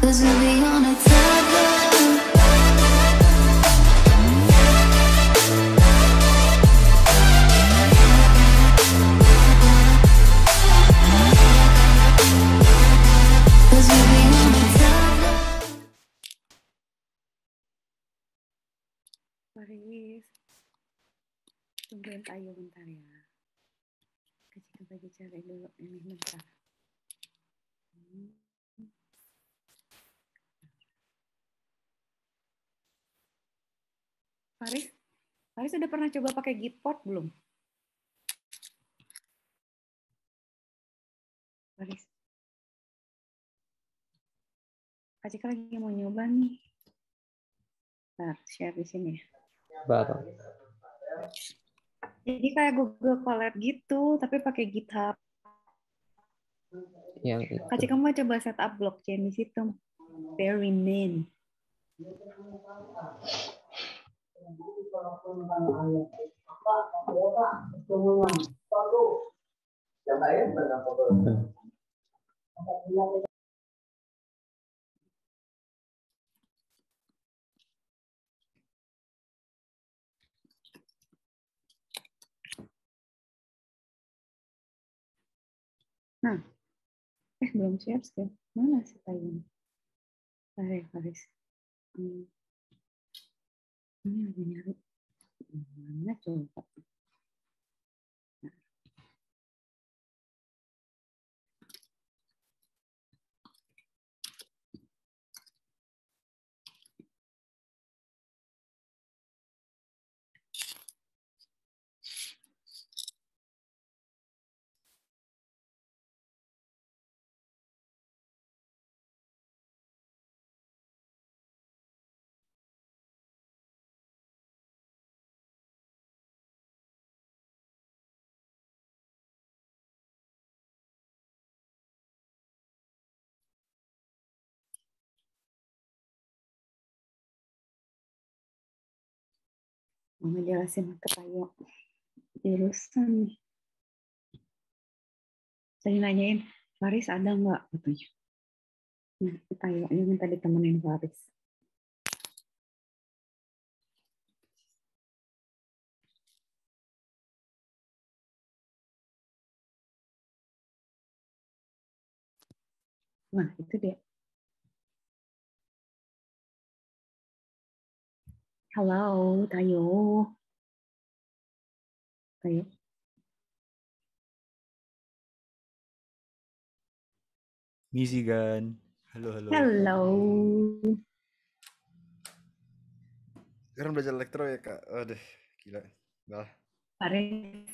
Cause we'll be Tungguin Tayo bentar ya Kasih ke bagi cari dulu Ini bentar hmm. Faris, Faris sudah pernah coba pakai Gitpod belum? Faris. Kak Cika lagi mau nyoba nih. Bentar, share di sini. Baru. Jadi kayak Google Colab gitu, tapi pakai GitHub. Yang itu. Iya. Kak Cika mau coba setup blockchain di situ. Very main. Nah, eh belum siap sih. Mana sih tayang? Tarik, Faris. Hmm. うになる。ほど。mama jelasin ke Tayo jurusan nih saya nanyain Faris ada nggak katanya gitu. nah Tayo yang minta ditemenin Faris Nah, itu dia. Hello, tayo. Tayo. Michigan. Halo, halo. Halo. Sekarang belajar elektro ya, Kak? Aduh, gila. Dah. Faris.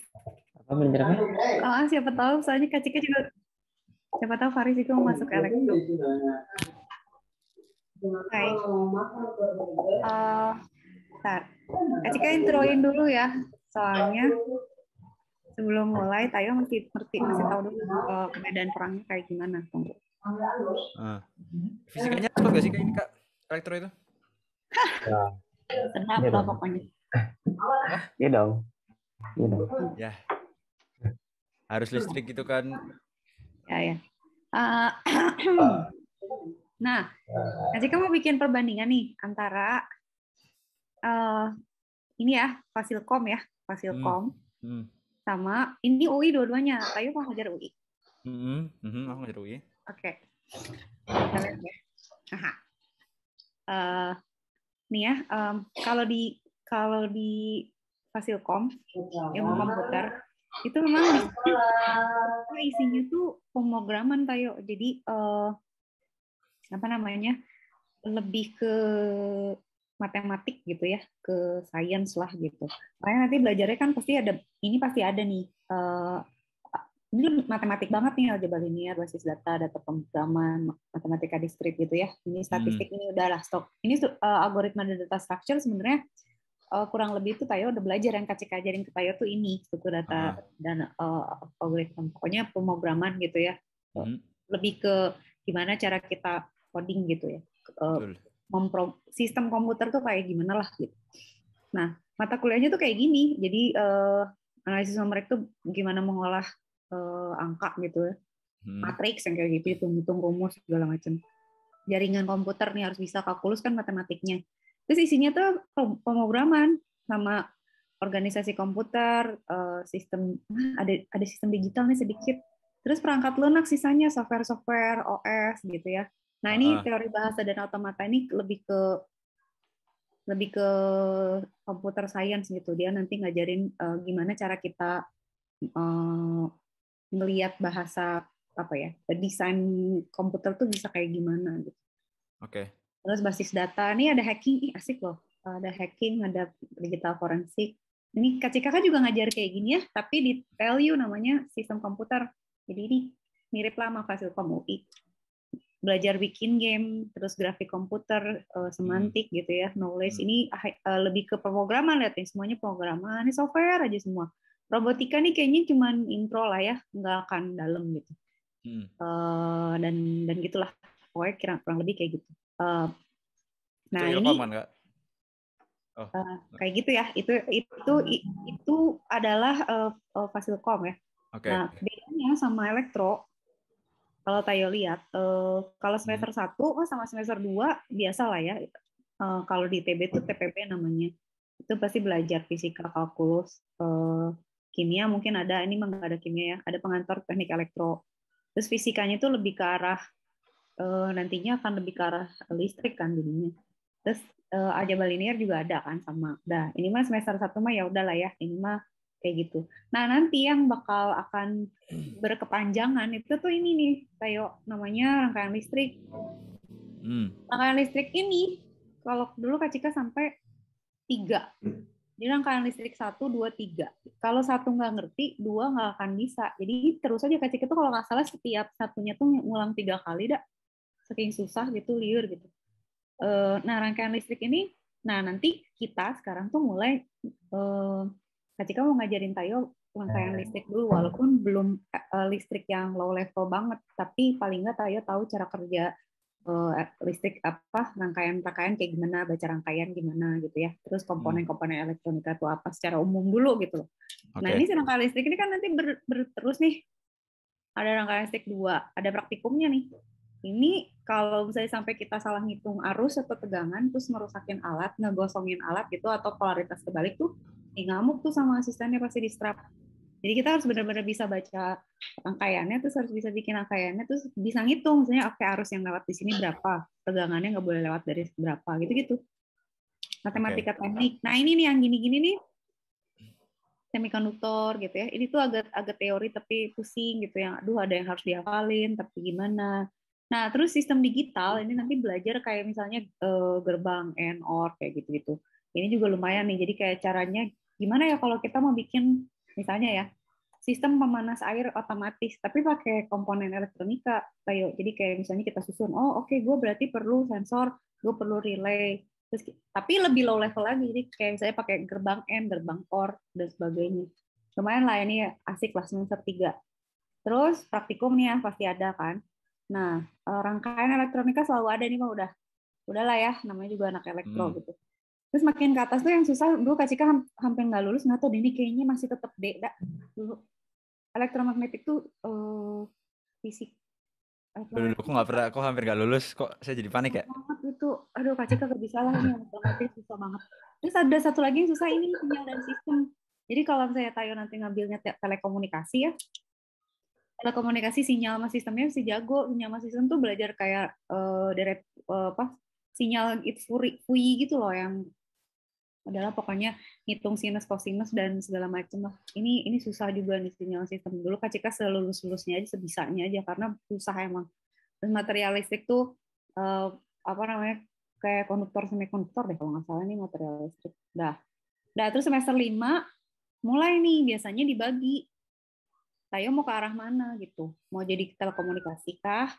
Apa bener apa? Oh, siapa tahu soalnya Kak Cika juga siapa tahu Faris itu mau masuk elektro. Oke. Uh, ah, Bentar. Eh, kak introin dulu ya, soalnya sebelum mulai Tayo mesti ngerti masih tahu dulu uh, eh, kemedan perangnya kayak gimana tunggu ah. fisikanya apa gak sih kayak ini kak karakter itu nah, ya iya lah pokoknya iya dong iya dong ya harus listrik gitu kan ya ya uh, nah Jika mau bikin perbandingan nih antara uh, ini ya Fasilkom ya Fasilkom hmm. Hmm. sama ini UI dua-duanya Kayu mau ngajar UI hmm. Hmm. hmm aku ngajar UI oke okay. Ya. Uh, eh, nih ya um, kalau di kalau di Fasilkom yang mau komputer itu memang itu isinya tuh pemrograman tayo jadi uh, apa namanya lebih ke matematik gitu ya ke sains lah gitu. Makanya nanti belajarnya kan pasti ada ini pasti ada nih uh, ini matematik banget nih aljabar linear basis data data pemrograman matematika diskrit gitu ya ini hmm. statistik hmm. ini udahlah stop ini uh, algoritma dan data structure sebenarnya uh, kurang lebih itu Tayo udah belajar yang kacik ajarin ke Tayo tuh ini struktur data uh. dan uh, algoritma pokoknya pemrograman gitu ya hmm. lebih ke gimana cara kita coding gitu ya uh, mempro sistem komputer tuh kayak gimana lah gitu. Nah, mata kuliahnya tuh kayak gini. Jadi uh, analisis numerik tuh gimana mengolah uh, angka gitu ya. Hmm. Matriks yang kayak gitu, hitung-hitung rumus segala macam. Jaringan komputer nih harus bisa kalkulus kan matematiknya. Terus isinya tuh pemrograman sama organisasi komputer, uh, sistem ah, ada ada sistem digitalnya sedikit. Terus perangkat lunak sisanya software-software OS gitu ya. Nah, ini uh. teori bahasa dan otomata ini lebih ke lebih ke komputer science gitu. Dia nanti ngajarin uh, gimana cara kita uh, eh, melihat bahasa apa ya, desain komputer tuh bisa kayak gimana gitu. Oke. Okay. Terus basis data, ini ada hacking, Ih, asik loh. Ada hacking, ada digital forensik. Ini Kak Cika kan juga ngajar kayak gini ya, tapi di value namanya sistem komputer. Jadi ini mirip lah sama Fasilkom belajar bikin game, terus grafik komputer, uh, semantik hmm. gitu ya, knowledge hmm. ini uh, lebih ke pemrograman lihat nih, ya, semuanya pemrograman, ini software aja semua. Robotika nih kayaknya cuman intro lah ya, nggak akan dalam gitu. Hmm. Uh, dan dan gitulah, pokoknya kurang, kurang lebih kayak gitu. Uh, nah itu ini nggak? Oh. Uh, kayak gitu ya, itu itu itu adalah uh, uh, fasilkom ya. Okay. Nah bedanya sama elektro kalau Tayo lihat, eh, kalau hmm. semester 1 sama semester 2 biasa lah ya. Eh, kalau di TB itu TPP namanya. Itu pasti belajar fisika, kalkulus, eh, kimia mungkin ada, ini memang ada kimia ya, ada pengantar teknik elektro. Terus fisikanya itu lebih ke arah, nantinya akan lebih ke arah listrik kan jadinya. Terus uh, aljabar linear juga ada kan sama. Dah, ini mah semester 1 mah ya udahlah ya, ini mah kayak gitu. Nah nanti yang bakal akan hmm. berkepanjangan itu tuh ini nih, kayak namanya rangkaian listrik. Hmm. Rangkaian listrik ini kalau dulu Kak Cika sampai tiga. Hmm. Jadi rangkaian listrik satu, dua, tiga. Kalau satu nggak ngerti, dua nggak akan bisa. Jadi terus aja Kak Cika tuh kalau nggak salah setiap satunya tuh ngulang tiga kali dah. Saking susah gitu, liur gitu. Eh, nah rangkaian listrik ini, nah nanti kita sekarang tuh mulai eh, ketika mau ngajarin Tayo rangkaian eh. listrik dulu walaupun belum eh, listrik yang low level banget tapi paling nggak Tayo tahu cara kerja eh, listrik apa rangkaian-rangkaian kayak gimana baca rangkaian gimana gitu ya terus hmm. komponen-komponen elektronika itu apa secara umum dulu gitu loh. Okay. Nah ini si rangkaian listrik ini kan nanti ber, ber terus nih ada rangkaian listrik dua ada praktikumnya nih ini kalau misalnya sampai kita salah ngitung arus atau tegangan terus merusakin alat ngegosongin alat gitu atau polaritas kebalik tuh eh, ngamuk tuh sama asistennya pasti di jadi kita harus benar-benar bisa baca rangkaiannya, terus harus bisa bikin rangkaiannya, terus bisa ngitung misalnya oke okay, arus yang lewat di sini berapa, tegangannya nggak boleh lewat dari berapa, gitu-gitu. Matematika okay. teknik. Nah ini nih yang gini-gini nih semikonduktor gitu ya. Ini tuh agak agak teori tapi pusing gitu ya. aduh ada yang harus dihafalin tapi gimana. Nah, terus sistem digital ini nanti belajar kayak misalnya eh, gerbang and or kayak gitu-gitu. Ini juga lumayan nih. Jadi kayak caranya gimana ya kalau kita mau bikin misalnya ya sistem pemanas air otomatis tapi pakai komponen elektronika yuk. jadi kayak misalnya kita susun oh oke okay, gue berarti perlu sensor gue perlu relay terus tapi lebih low level lagi jadi kayak saya pakai gerbang N gerbang OR dan sebagainya lumayan lah ini asik lah semester tiga. terus praktikum nih ya pasti ada kan nah eh, rangkaian elektronika selalu ada nih mah udah udahlah ya namanya juga anak elektro hmm. gitu terus makin ke atas tuh yang susah dulu Kak Cika hampir nggak lulus nggak tahu ini kayaknya masih tetap D dah. dulu elektromagnetik tuh uh, fisik dulu aku nggak pernah aku hampir nggak lulus kok saya jadi panik ya banget itu aduh Kak Cika gak bisa lah ini elektromagnetik susah banget terus ada satu lagi yang susah ini sinyal dan sistem jadi kalau saya Tayo nanti ngambilnya telekomunikasi ya telekomunikasi sinyal sama sistemnya sih jago sinyal sama sistem tuh belajar kayak uh, deret uh, apa sinyal itu fui gitu loh yang adalah pokoknya ngitung sinus kosinus dan segala macam lah ini ini susah juga nih sinyal sistem dulu kak Cika selulus lulusnya aja sebisanya aja karena susah emang dan materialistik tuh eh, apa namanya kayak konduktor konduktor deh kalau nggak salah ini materialistik dah dah terus semester lima mulai nih biasanya dibagi Tayo mau ke arah mana gitu mau jadi telekomunikasi kah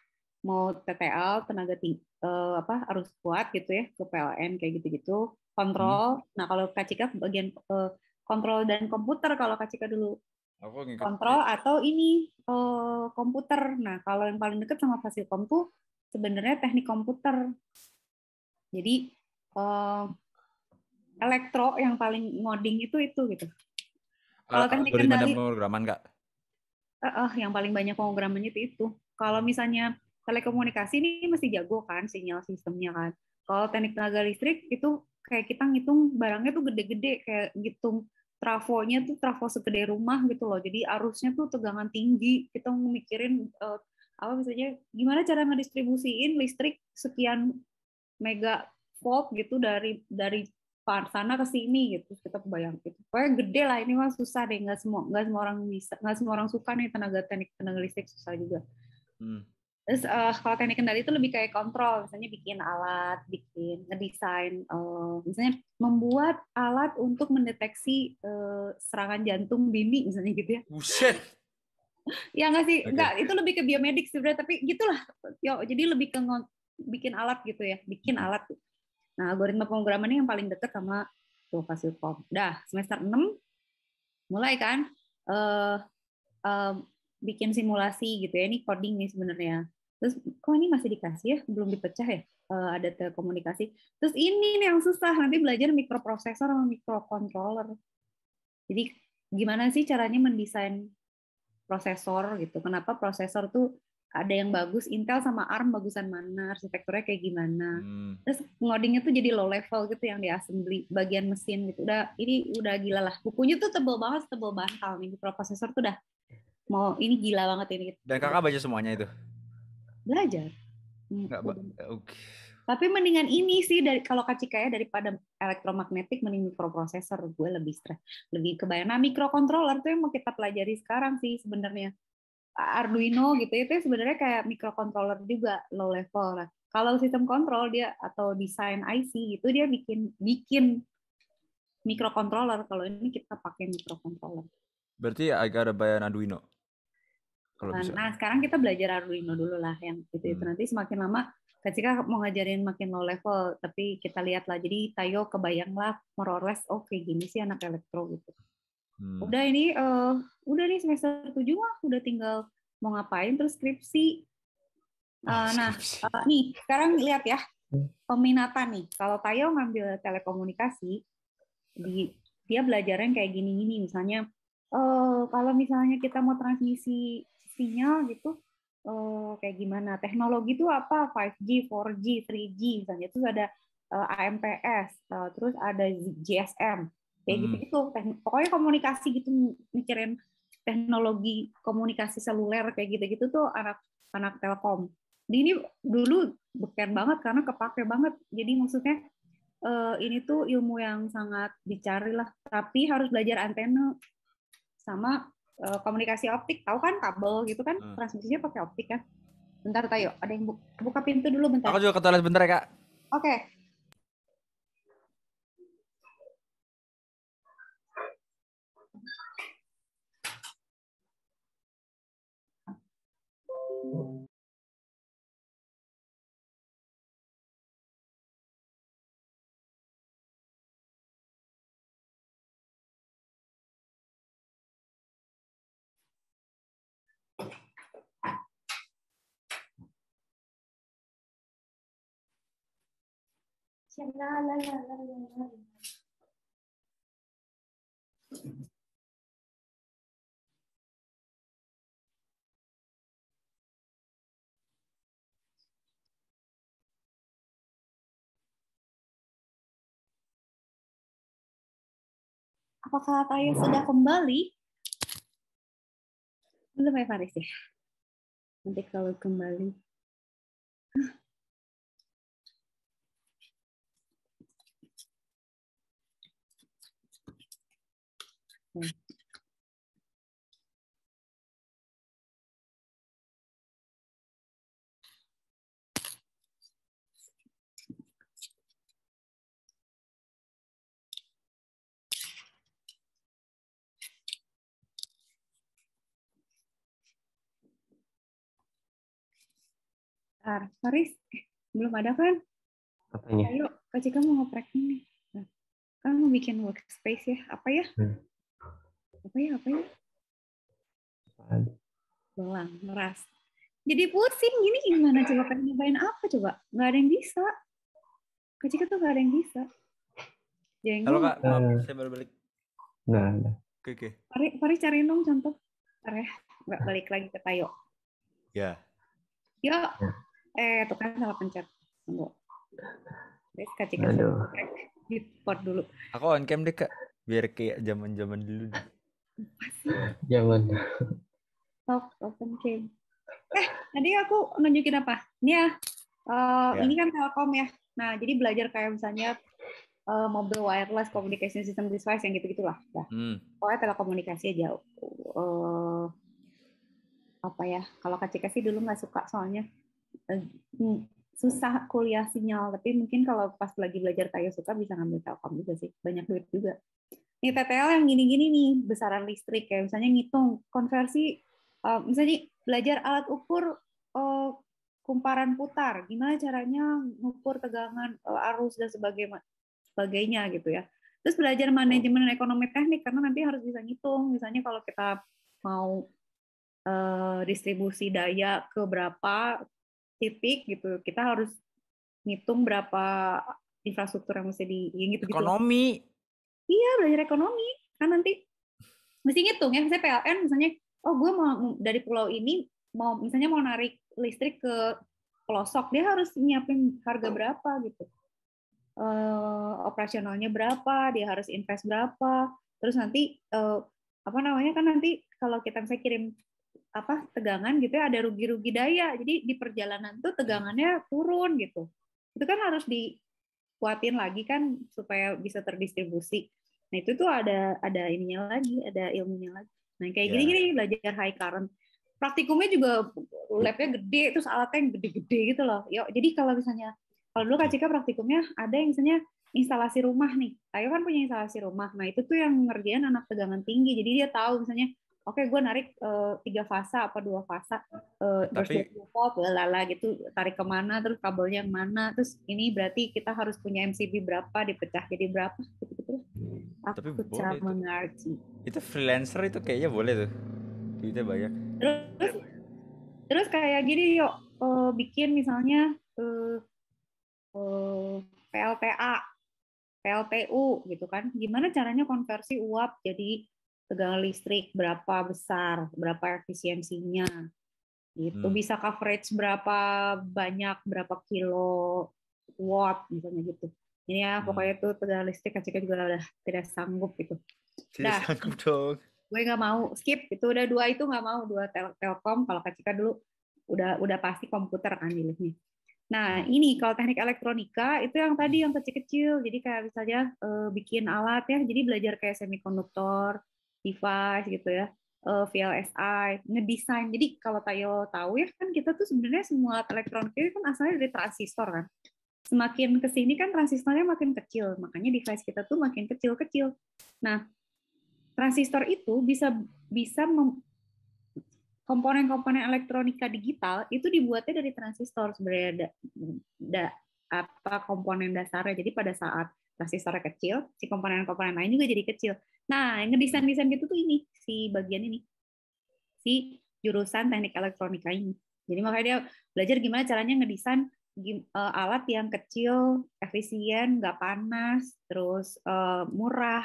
mau TTL tenaga ting eh, apa harus kuat gitu ya ke PLN kayak gitu-gitu kontrol. Hmm. Nah, kalau Kak Cika bagian uh, kontrol dan komputer kalau Kak Cika dulu. Aku kontrol Kontrol atau ini uh, komputer. Nah, kalau yang paling dekat sama fasilkom tuh sebenarnya teknik komputer. Jadi uh, elektro yang paling ngoding itu itu gitu. Kalau teknik kendali pemrograman Kak? Uh, uh, yang paling banyak pemrogramannya itu itu. Kalau hmm. misalnya telekomunikasi ini mesti jago kan sinyal sistemnya kan. Kalau teknik tenaga listrik itu kayak kita ngitung barangnya tuh gede-gede kayak gitu trafonya tuh trafo segede rumah gitu loh jadi arusnya tuh tegangan tinggi kita mikirin uh, apa misalnya gimana cara ngedistribusiin listrik sekian mega volt gitu dari dari sana ke sini gitu kita bayang gitu pokoknya gede lah ini mah susah deh nggak semua nggak semua orang bisa nggak semua orang suka nih tenaga teknik tenaga listrik susah juga hmm. Terus uh, kalau teknik kendali itu lebih kayak kontrol, misalnya bikin alat, bikin ngedesain, uh, misalnya membuat alat untuk mendeteksi uh, serangan jantung dini misalnya gitu ya. Buset. ya nggak sih, okay. nggak itu lebih ke biomedik sebenarnya, tapi gitulah. Yo, jadi lebih ke bikin alat gitu ya, bikin hmm. alat. Nah algoritma pemrograman ini yang paling dekat sama tuh fasilkom. Dah semester 6 mulai kan. Uh, um, bikin simulasi gitu ya ini coding nih sebenarnya terus kok ini masih dikasih ya belum dipecah ya uh, ada telekomunikasi terus ini nih yang susah nanti belajar mikroprosesor sama mikrokontroler jadi gimana sih caranya mendesain prosesor gitu kenapa prosesor tuh ada yang bagus Intel sama ARM bagusan mana arsitekturnya kayak gimana hmm. terus ngodingnya tuh jadi low level gitu yang di assembly bagian mesin gitu udah ini udah gila lah bukunya tuh tebel banget tebel bantal nih mikroprosesor tuh udah mau ini gila banget ini. Dan kakak baca semuanya itu? Belajar. Enggak, hmm, Okay. Tapi mendingan ini sih dari kalau kacika ya daripada elektromagnetik mending mikroprosesor gue lebih stres, lebih kebayang. Nah mikrokontroler tuh yang mau kita pelajari sekarang sih sebenarnya Arduino gitu itu sebenarnya kayak mikrokontroler juga low level. lah. kalau sistem kontrol dia atau desain IC gitu dia bikin bikin mikrokontroler. Kalau ini kita pakai mikrokontroler. Berarti agak ada ya, an Arduino. Kalau kan. bisa. Nah sekarang kita belajar Arduino dulu lah yang itu itu hmm. nanti semakin lama ketika mau ngajarin makin low level tapi kita lihat lah jadi Tayo kebayang lah merores oke oh, gini sih anak elektro gitu. Hmm. Udah ini uh, udah nih semester 7 lah udah tinggal mau ngapain terus skripsi. Uh, nah, uh, nih sekarang lihat ya hmm. peminatan nih. Kalau Tayo ngambil telekomunikasi, di, dia belajarnya kayak gini-gini. Misalnya, uh, kalau misalnya kita mau transmisi sinyal gitu uh, kayak gimana teknologi itu apa 5G, 4G, 3G misalnya itu ada uh, AMPS, uh, terus ada GSM eh, eh, kayak hmm. gitu gitu pokoknya komunikasi gitu mikirin teknologi komunikasi seluler kayak gitu-gitu tuh anak-anak Telkom. Di ini dulu beken banget karena kepake banget. Jadi maksudnya uh, ini tuh ilmu yang sangat dicari lah. Tapi harus belajar antena sama Eh, komunikasi optik tahu kan kabel gitu kan hmm. transmisinya pakai optik kan bentar tayo ada yang bu buka pintu dulu bentar aku juga ke toilet bentar ya kak oke okay. Apakah Tayo sudah kembali? Belum ya Faris ya? Nanti kalau kembali. Bentar, Faris, eh, belum ada kan? Apanya? Ayo, Kak Cika mau ngoprek ini, nah, Kan mau bikin workspace ya, apa ya? Hmm. Apa ya, apa ya? Apaan? Belang, meras. Jadi pusing, gini gimana coba kan nyobain apa coba? Gak ada yang bisa. Kak Cika tuh gak ada yang bisa. Jengin. Halo Kak, maaf, eh. saya baru balik. Nah, nah. Oke, oke. Faris, Faris cariin dong contoh. Ntar ya, nggak balik lagi ke Tayo. Ya. Yeah. Yuk. Yeah. Eh, tuh kan salah pencet. Tunggu. Rizka kacik di port dulu. Aku on cam deh kak, biar kayak zaman-zaman dulu. Apa sih? Zaman. Stop, open cam. Eh, tadi aku nunjukin apa? Ini ya, uh, ya. ini kan Telkom ya. Nah, jadi belajar kayak misalnya uh, mobile wireless communication system device yang gitu-gitulah. lah hmm. Pokoknya telekomunikasi aja. Uh, apa ya? Kalau kacik sih dulu nggak suka soalnya Hmm, susah kuliah sinyal tapi mungkin kalau pas lagi belajar kayu suka bisa ngambil telkom juga sih banyak duit juga ini TTL yang gini-gini nih besaran listrik kayak misalnya ngitung konversi eh, misalnya belajar alat ukur eh, kumparan putar gimana caranya ngukur tegangan eh, arus dan sebagainya sebagainya gitu ya terus belajar manajemen ekonomi teknik karena nanti harus bisa ngitung misalnya kalau kita mau distribusi daya ke berapa titik gitu kita harus ngitung berapa infrastruktur yang mesti di yang gitu, gitu ekonomi iya belajar ekonomi kan nanti mesti ngitung ya misalnya PLN misalnya oh gue mau dari pulau ini mau misalnya mau narik listrik ke pelosok dia harus nyiapin harga berapa gitu uh, operasionalnya berapa dia harus invest berapa terus nanti uh, apa namanya kan nanti kalau kita misalnya kirim apa tegangan gitu ya ada rugi-rugi daya jadi di perjalanan tuh hmm. tegangannya turun gitu itu kan harus dikuatin lagi kan supaya bisa terdistribusi nah itu tuh ada ada ininya lagi ada ilmunya lagi nah kayak gini ya. gini-gini belajar high current praktikumnya juga labnya gede terus alatnya yang gede-gede gitu loh yuk jadi kalau misalnya kalau dulu Kak Cika praktikumnya ada yang misalnya instalasi rumah nih. Ayo kan punya instalasi rumah. Nah, itu tuh yang ngerjain anak tegangan tinggi. Jadi dia tahu misalnya oke okay, gue narik uh, tiga fasa apa dua fasa uh, Tapi... volt lala gitu tarik kemana terus kabelnya yang mana terus ini berarti kita harus punya MCB berapa dipecah jadi berapa gitu gitu aku Tapi cara itu. mengerti itu freelancer itu kayaknya boleh tuh duitnya banyak terus terus kayak gini yuk uh, eh, bikin misalnya uh, uh, PLTA PLTU gitu kan gimana caranya konversi uap jadi tegangan listrik berapa besar, berapa efisiensinya. Gitu hmm. bisa coverage berapa banyak, berapa kilo watt misalnya gitu. Ini ya hmm. pokoknya itu tegangan listrik kaciknya juga udah tidak sanggup gitu. Tidak nah, sanggup dong. Gue nggak mau skip itu udah dua itu nggak mau dua tel telkom kalau kacika dulu udah udah pasti komputer kan milihnya. Nah, hmm. ini kalau teknik elektronika itu yang tadi hmm. yang kecil-kecil, jadi kayak misalnya eh, bikin alat ya, jadi belajar kayak semikonduktor, device gitu ya eh, VLSI, ngedesain. Jadi kalau Tayo tahu ya kan kita tuh sebenarnya semua elektronik itu kan asalnya dari transistor kan. Semakin ke sini kan transistornya makin kecil, makanya device kita tuh makin kecil-kecil. Nah, transistor itu bisa bisa komponen-komponen elektronika digital itu dibuatnya dari transistor sebenarnya ada, da, apa komponen dasarnya. Jadi pada saat transistornya kecil, si komponen-komponen lain juga jadi kecil. Nah, yang ngedesain-desain gitu tuh ini, si bagian ini. Si jurusan teknik elektronika ini. Jadi makanya dia belajar gimana caranya ngedesain eh, alat yang kecil, efisien, nggak panas, terus eh, murah.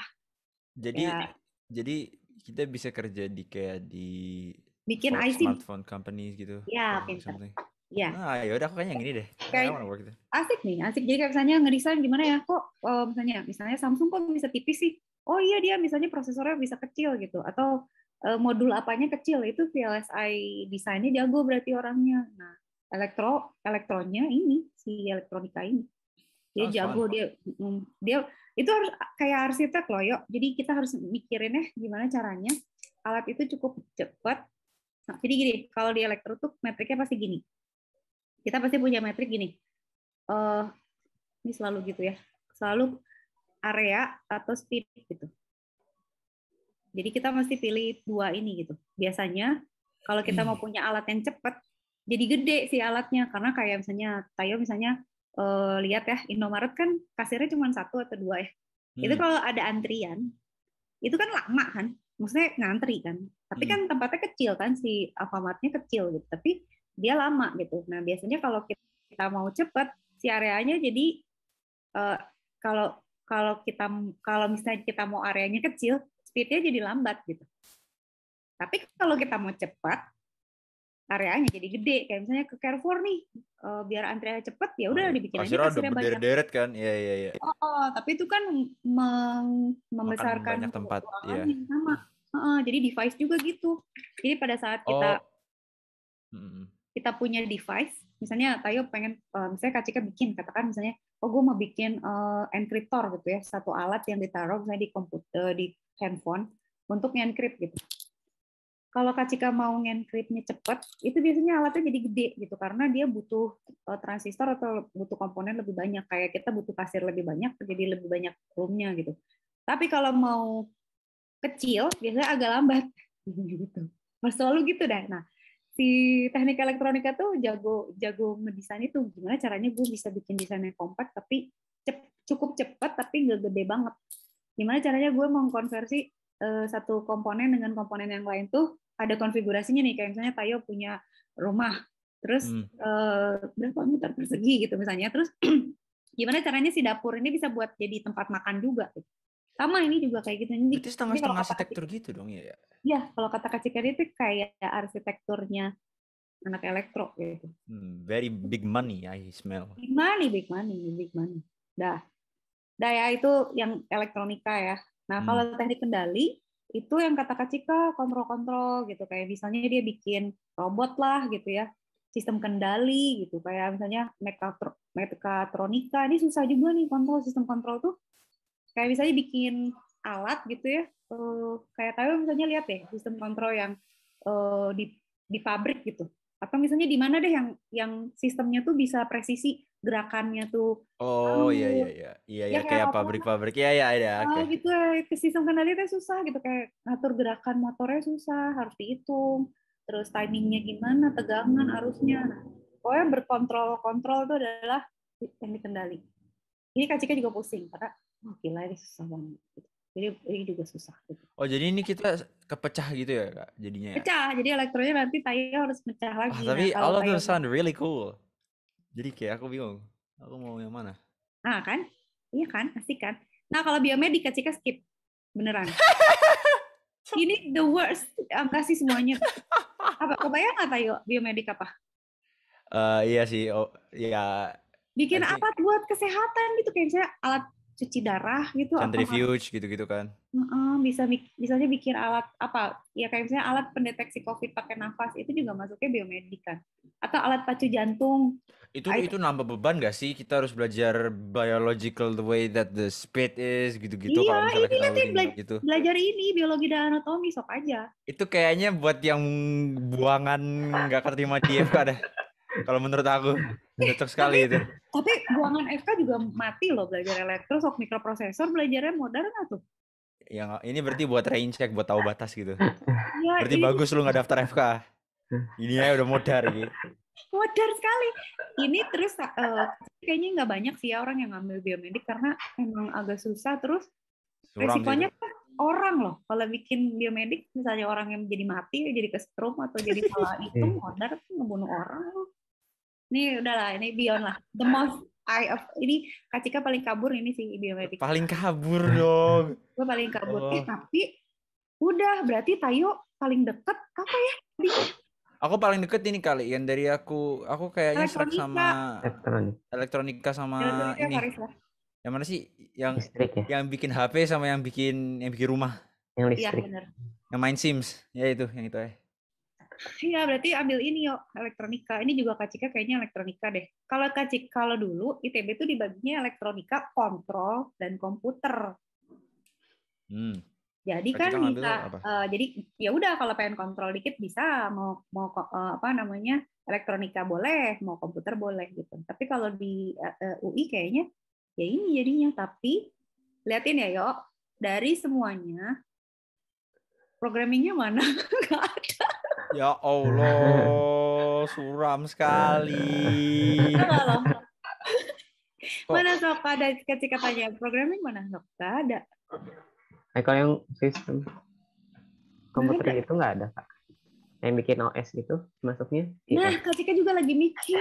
Jadi ya. jadi kita bisa kerja di kayak di bikin IC smartphone company gitu. Ya, pintar. Iya. Ah, ya udah aku kayaknya yang ini deh. Kayak asik nih, asik. Jadi kayak misalnya ngedesain gimana ya kok oh, misalnya misalnya Samsung kok bisa tipis sih. Oh iya dia misalnya prosesornya bisa kecil gitu atau uh, modul apanya kecil itu VLSI desainnya jago berarti orangnya. Nah, elektro elektronnya ini si elektronika ini. Dia oh, jago soal. dia dia itu harus kayak arsitek loh, yuk. Jadi kita harus mikirin ya gimana caranya alat itu cukup cepat. Nah, jadi gini, kalau di elektro tuh metriknya pasti gini kita pasti punya metrik gini. Uh, ini selalu gitu ya. Selalu area atau speed gitu. Jadi kita mesti pilih dua ini gitu. Biasanya kalau kita mau hmm. punya alat yang cepat, jadi gede sih alatnya karena kayak misalnya Tayo misalnya uh, lihat ya Indomaret kan kasirnya cuma satu atau dua ya. Hmm. Itu kalau ada antrian itu kan lama kan, maksudnya ngantri kan. Tapi hmm. kan tempatnya kecil kan si Alfamartnya kecil gitu. Tapi dia lama gitu. Nah biasanya kalau kita mau cepat si areanya jadi uh, kalau kalau kita kalau misalnya kita mau areanya kecil speednya jadi lambat gitu. Tapi kalau kita mau cepat areanya jadi gede kayak misalnya ke Carrefour nih uh, biar antreannya cepet ya udah dibikin aja kasirnya banyak deret kan iya iya iya oh tapi itu kan meng membesarkan tempat ya sama uh, jadi device juga gitu jadi pada saat kita oh kita punya device, misalnya Tayo pengen, eh, misalnya Kak cika bikin, katakan misalnya, oh gue mau bikin uh, eh, enkriptor gitu ya, satu alat yang ditaruh misalnya di komputer, eh, di handphone, untuk nge-encrypt gitu. Kalau Kak Cika mau ngencryptnya cepat, itu biasanya alatnya jadi gede gitu, karena dia butuh uh, transistor atau butuh komponen lebih banyak, kayak kita butuh pasir lebih banyak, jadi lebih banyak roomnya gitu. Tapi kalau mau kecil, biasanya agak lambat. gitu. Selalu gitu deh. Nah, si teknik elektronika tuh jago jago ngedesain itu gimana caranya gue bisa bikin desain yang kompak tapi cep, cukup cepat tapi nggak gede banget gimana caranya gue mengkonversi uh, satu komponen dengan komponen yang lain tuh ada konfigurasinya nih kayak misalnya Tayo punya rumah terus hmm. uh, berapa meter persegi gitu misalnya terus gimana caranya si dapur ini bisa buat jadi tempat makan juga tuh sama ini juga kayak gitu. Ini, Berarti setengah-setengah arsitektur kata, gitu dong ya, ya? Iya, kalau kata Kak Cikari itu kayak arsitekturnya anak elektro gitu. Hmm, very big money I smell. Big money, big money, big money. Dah. Dah ya itu yang elektronika ya. Nah, hmm. kalau teknik kendali itu yang kata Kak Cika kontrol-kontrol gitu kayak misalnya dia bikin robot lah gitu ya sistem kendali gitu kayak misalnya mekatronika ini susah juga nih kontrol sistem kontrol tuh kayak misalnya bikin alat gitu ya uh, kayak tahu misalnya lihat deh sistem kontrol yang eh, di di pabrik gitu atau misalnya di mana deh yang yang sistemnya tuh bisa presisi gerakannya tuh oh iya iya, iya iya iya ya, kayak pabrik-pabrik ya iya iya, iya ah, oke gitu ya, sistem kendali itu susah gitu kayak ngatur gerakan motornya susah harus dihitung terus timingnya gimana tegangan arusnya oh nah, pokoknya berkontrol kontrol itu adalah yang dikendali. ini kak juga pusing karena wah lah, gila ini susah banget gitu. jadi ini juga susah gitu. oh jadi ini kita kepecah gitu ya kak jadinya ya? pecah jadi elektronnya nanti Tayo harus pecah lagi oh, tapi nah, all of them sound really cool jadi kayak aku bingung aku mau yang mana ah kan iya kan asik kan nah kalau biomedika, Cika skip beneran ini the worst um, kasih semuanya apa kebayang nggak Tayo biomedik apa Uh, eh, iya sih, oh, ya. Bikin apa buat kesehatan gitu kayak misalnya alat cuci darah gitu centrifuge gitu-gitu kan uh-uh, bisa misalnya bikin alat apa ya kayak misalnya alat pendeteksi covid pakai nafas itu juga masuknya biomedik kan atau alat pacu jantung itu I, itu nambah beban gak sih kita harus belajar biological the way that the speed is gitu-gitu iya kalau ini nanti bela gitu. belajar ini biologi dan anatomi sok aja itu kayaknya buat yang buangan nggak ngerti mati ada Kalau menurut aku cocok sekali itu. Tapi buangan FK juga mati loh belajar elektro, sok mikroprosesor, belajarnya modern atau? Ya ini berarti buat range check, buat tahu batas gitu. Ya, berarti ini... bagus lu nggak daftar FK. Ini aja udah modern gitu. Modern sekali. Ini terus uh, kayaknya nggak banyak sih ya orang yang ngambil biomedik karena emang agak susah terus Surang resikonya gitu. kan orang loh kalau bikin biomedik misalnya orang yang jadi mati jadi ke stroke atau jadi salah itu modar ngebunuh orang ini udahlah, ini beyond lah. The most I of ini Kak paling kabur ini sih biometrik. Paling kabur dong. Gue paling kabur. Oh. Eh tapi udah berarti Tayo paling deket apa ya? Aku paling deket ini kali yang dari aku aku kayaknya serak sama elektronika, elektronika sama elektronika ini. Paris lah. Ya? Yang mana sih yang listrik ya? yang bikin HP sama yang bikin yang bikin rumah? Yang iya, listrik. Ya, Yang main Sims, ya itu yang itu ya. Iya, berarti ambil ini yuk, elektronika. Ini juga Kak Cika kayaknya elektronika deh. Kalau Kak Cika, kalau dulu ITB itu dibaginya elektronika, kontrol, dan komputer. Hmm. Jadi kan bisa, uh, jadi ya udah kalau pengen kontrol dikit bisa, mau mau uh, apa namanya elektronika boleh, mau komputer boleh gitu. Tapi kalau di uh, eh, UI kayaknya ya ini jadinya. Tapi liatin ya yuk, dari semuanya programmingnya mana? Gak ada. Ya Allah, suram sekali. mana sok ada ketika katanya programming mana sok gak ada. Eh kalau yang sistem komputer nah, itu nggak ada kak. Yang bikin OS gitu masuknya. Iya. Nah, Kak juga lagi mikir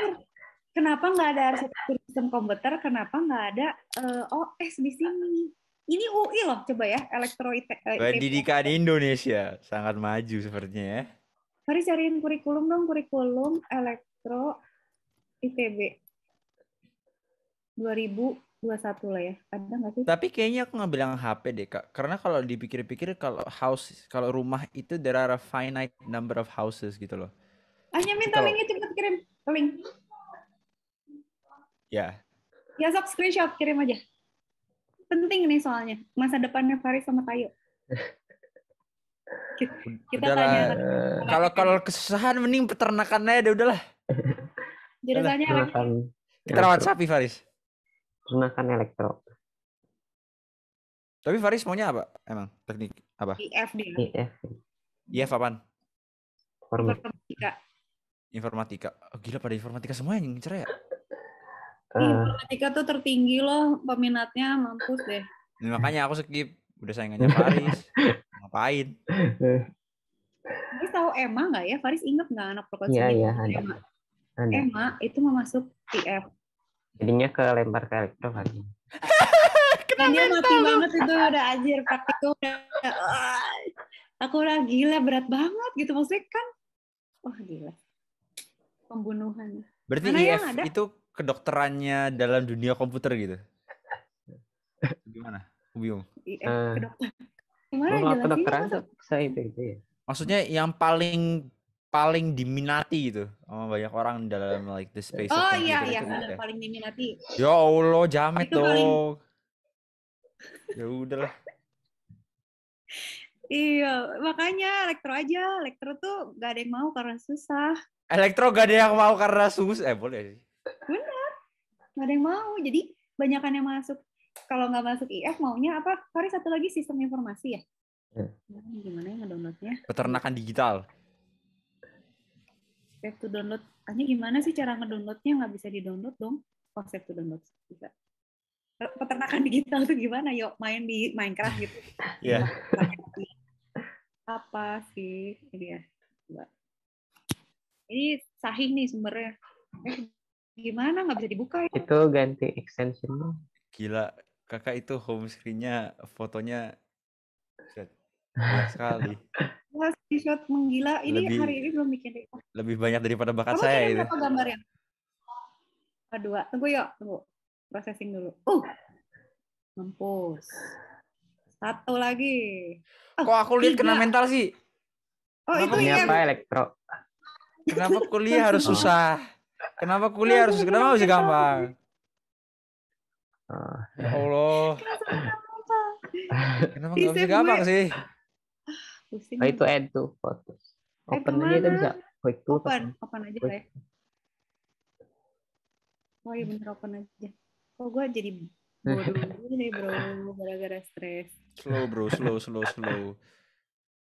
kenapa nggak ada arsitektur sistem komputer, kenapa nggak ada uh, eh, OS di sini? Ini UI loh, coba ya, elektro eh, Pendidikan Indonesia sangat maju sepertinya ya mari cariin kurikulum dong kurikulum elektro ITB 2021 lah ya ada nggak sih tapi kayaknya aku nggak bilang HP deh kak karena kalau dipikir-pikir kalau house kalau rumah itu there are a finite number of houses gitu loh hanya ah, minta linknya cepet kirim link ya yeah. ya sok screenshot kirim aja penting nih soalnya masa depannya Faris sama Tayo kita tanya eh, kalau kalau kesusahan mending peternakannya aja udahlah jadi tanya kita rawat sapi Faris peternakan elektro tapi Faris maunya apa emang teknik apa IF dia IF IF apaan informatika informatika oh, gila pada informatika semua yang cerai ya eh. informatika tuh tertinggi loh peminatnya mampus deh. Makanya aku skip. Udah saingannya Faris ngapain Faris tahu Emma nggak ya Faris inget nggak anak perkosa ya, ya, ada. Emma ada. Emma itu masuk TF jadinya ke ke elektro lagi Kenapa dia mati banget itu udah anjir praktikum udah aku udah gila berat banget gitu maksudnya kan wah oh, gila pembunuhan berarti Mana IF itu kedokterannya dalam dunia komputer gitu gimana aku bingung IF uh, eh. Gimana kedokteran itu itu ya. Maksudnya yang paling paling diminati gitu sama banyak orang dalam like the space. Oh iya iya paling diminati. Ya Allah jamet itu dong. Paling... ya udahlah. Iya, makanya elektro aja. Elektro tuh gak ada yang mau karena susah. Elektro gak ada yang mau karena susah. Eh, boleh sih. Benar. Gak ada yang mau. Jadi banyak yang masuk kalau nggak masuk IF maunya apa? Sorry satu lagi sistem informasi ya. ya. Hmm. Gimana yang downloadnya? Peternakan digital. Save to download. Hanya gimana sih cara ngedownloadnya? Nggak bisa di download dong. Oh, save to download bisa. Peternakan digital tuh gimana? Yuk main di Minecraft gitu. Iya. yeah. Apa sih ini ya? Ini sahih nih sumbernya. Eh, gimana nggak bisa dibuka ya? Itu ganti extension Gila, kakak itu home screen-nya fotonya banyak sekali. screenshot menggila. Ini lebih, hari ini belum bikin. Lebih banyak daripada bakat Kamu saya itu. Kamu gambarnya? Kedua. Ah, tunggu yuk, tunggu. Processing dulu. Uh. Mampus. Satu lagi. Oh, Kok aku lihat kena mental sih? Oh, Kenapa itu apa elektro? Kenapa kuliah harus susah? Kenapa kuliah harus kenapa harus gampang? Oh. Ya Allah. Kenapa nggak bisa gampang sih? Pusing. Oh, itu add tuh fokus. Open aja itu bisa. Quick to open. Open aja kayak? ya. Oh iya bener open aja. Oh gue jadi bodoh nih bro gara-gara stres. Slow bro, slow, slow, slow.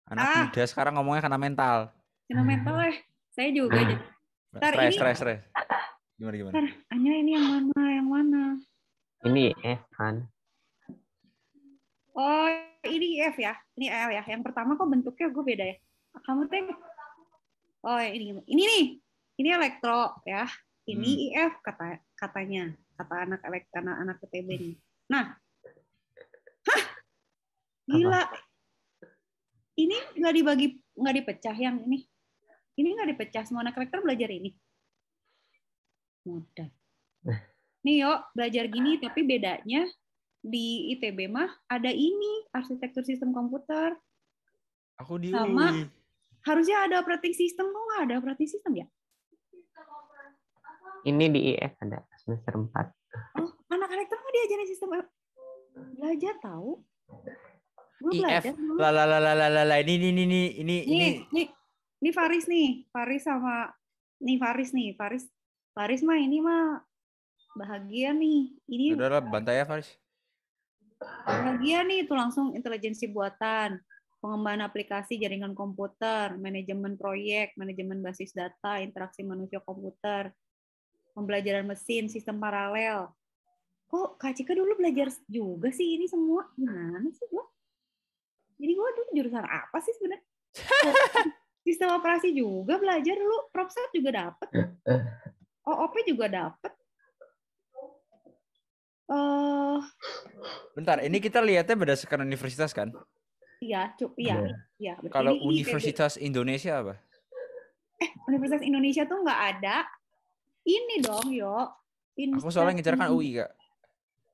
Anak ah. muda sekarang ngomongnya karena mental. Karena mental eh. Saya juga. Nah. Stres, stres, stres. Gimana gimana? Ntar, Anya ini yang mana? Yang mana? Ini F kan. Oh, ini F ya. Ini L ya. Yang pertama kok bentuknya gue beda ya. Kamu teh Oh, ini ini nih. Ini elektro ya. Ini hmm. IF kata katanya, kata anak anak anak PTB ini. Nah. Hah? Gila. Apa? Ini nggak dibagi nggak dipecah yang ini. Ini nggak dipecah semua anak elektro belajar ini. Mudah. Eh nih yo belajar gini tapi bedanya di ITB mah ada ini arsitektur sistem komputer aku di sama harusnya ada operating system kok nggak ada operating system ya ini di IF e, ada semester 4 oh anak-anak nggak diajarin sistem belajar tahu Gue IF la la la la ini ini ini ini ini ini ini ini Faris nih Faris sama nih Faris nih Faris Faris mah ini mah bahagia nih ini ya udah bantai ya Faris bahagia nih itu langsung intelijensi buatan pengembangan aplikasi jaringan komputer manajemen proyek manajemen basis data interaksi manusia komputer pembelajaran mesin sistem paralel kok Kak Cika dulu belajar juga sih ini semua gimana sih gua? jadi gue dulu jurusan apa sih sebenarnya sistem operasi juga belajar lu, propsat juga dapet eh, eh. OOP juga dapet uh, bentar ini kita lihatnya berdasarkan universitas kan iya cuk iya iya ya, kalau ini, universitas ini, Indonesia apa eh universitas Indonesia tuh nggak ada ini dong yo Ini. aku soalnya ngejar kan UI kak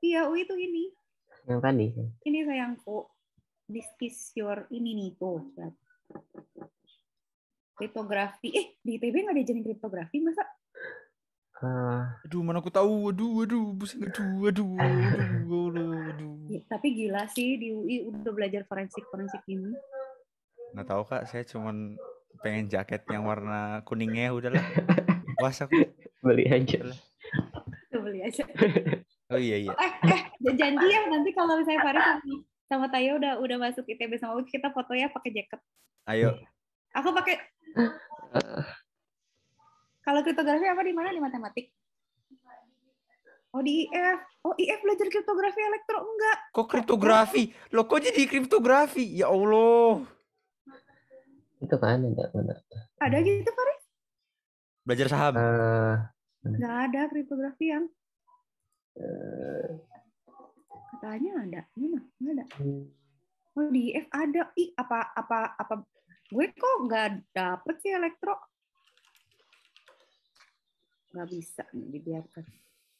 iya UI tuh ini yang tadi ini sayangku this is your ini nih tuh kriptografi eh di ITB nggak diajarin kriptografi masa Uh, aduh mana aku tahu aduh aduh pusing aduh aduh aduh, aduh, aduh. Ya, tapi gila sih di UI udah belajar forensik forensik ini nggak tahu kak saya cuma pengen jaket yang warna kuningnya udahlah puas aku beli aja lah beli aja oh iya iya eh, eh janji ya nanti kalau misalnya Faris sama, sama Tayo udah udah masuk ITB sama UI kita foto ya pakai jaket ayo aku pakai eh. Kalau kriptografi apa di mana di matematik? Oh di IF. Oh IF belajar kriptografi elektro enggak? Kok kriptografi? Lo kok jadi kriptografi? Ya Allah. Itu kan enggak benar. Ada gitu Faris? Belajar saham. Uh, eh, enggak ada kriptografi yang. Uh, Katanya ada. Mana? Enggak ada. Hmm. Oh di IF ada. I apa apa apa gue kok nggak dapet sih elektro nggak bisa nih, dibiarkan.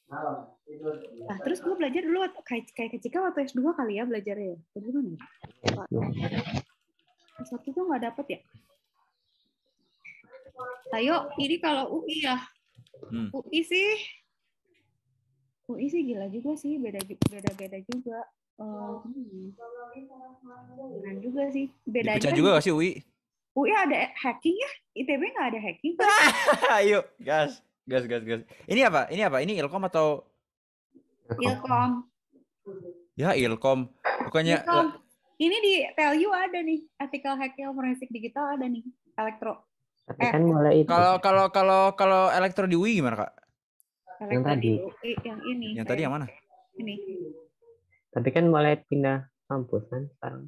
Nah, terus gue belajar dulu kayak kayak ketika waktu S2 kali ya belajar ya. Bagaimana? Ya? Satu tuh nggak dapet ya? Ayo, nah, ini kalau UI ya. Hmm. UI sih UI sih gila juga sih, beda beda beda juga. Um, hmm. juga sih. Beda Dipecah juga gak sih UI? UI ada hacking ya? ITB nggak ada hacking. Ayo, gas. Gas, gas, gas. Ini apa? Ini apa? Ini Ilkom atau? Ilkom. Ya Ilkom. pokoknya Ilkom. Ini di TLU ada nih, artikel hacking forensik digital ada nih, elektro. Tapi eh. kan mulai Kalau kalau kalau kalau elektro di UI gimana kak? Elektro yang tadi. yang ini. Yang tadi yang mana? Ini. Tapi kan mulai pindah kampus kan sekarang.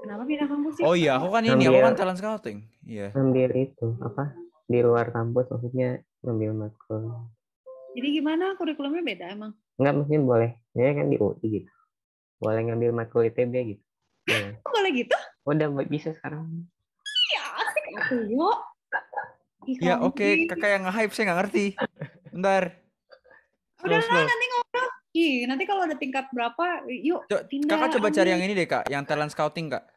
Kenapa pindah kampus sih? Oh iya, aku kan ini, ambil, aku kan talent scouting. Iya. Yeah. Ambil itu apa? Di luar kampus maksudnya ngambil matkul jadi gimana kurikulumnya beda emang Enggak, mungkin boleh Ini kan di UI gitu boleh ngambil matkul ITB gitu boleh, iya. boleh gitu udah bisa sekarang iya asik Ya oke, okay. kakak yang nge-hype saya nggak ngerti. Bentar. Udah nanti ngobrol. Ih, nanti kalau ada tingkat berapa, yuk Co tindak. Kakak coba cari yang ini deh, Kak. Yang talent scouting, Kak.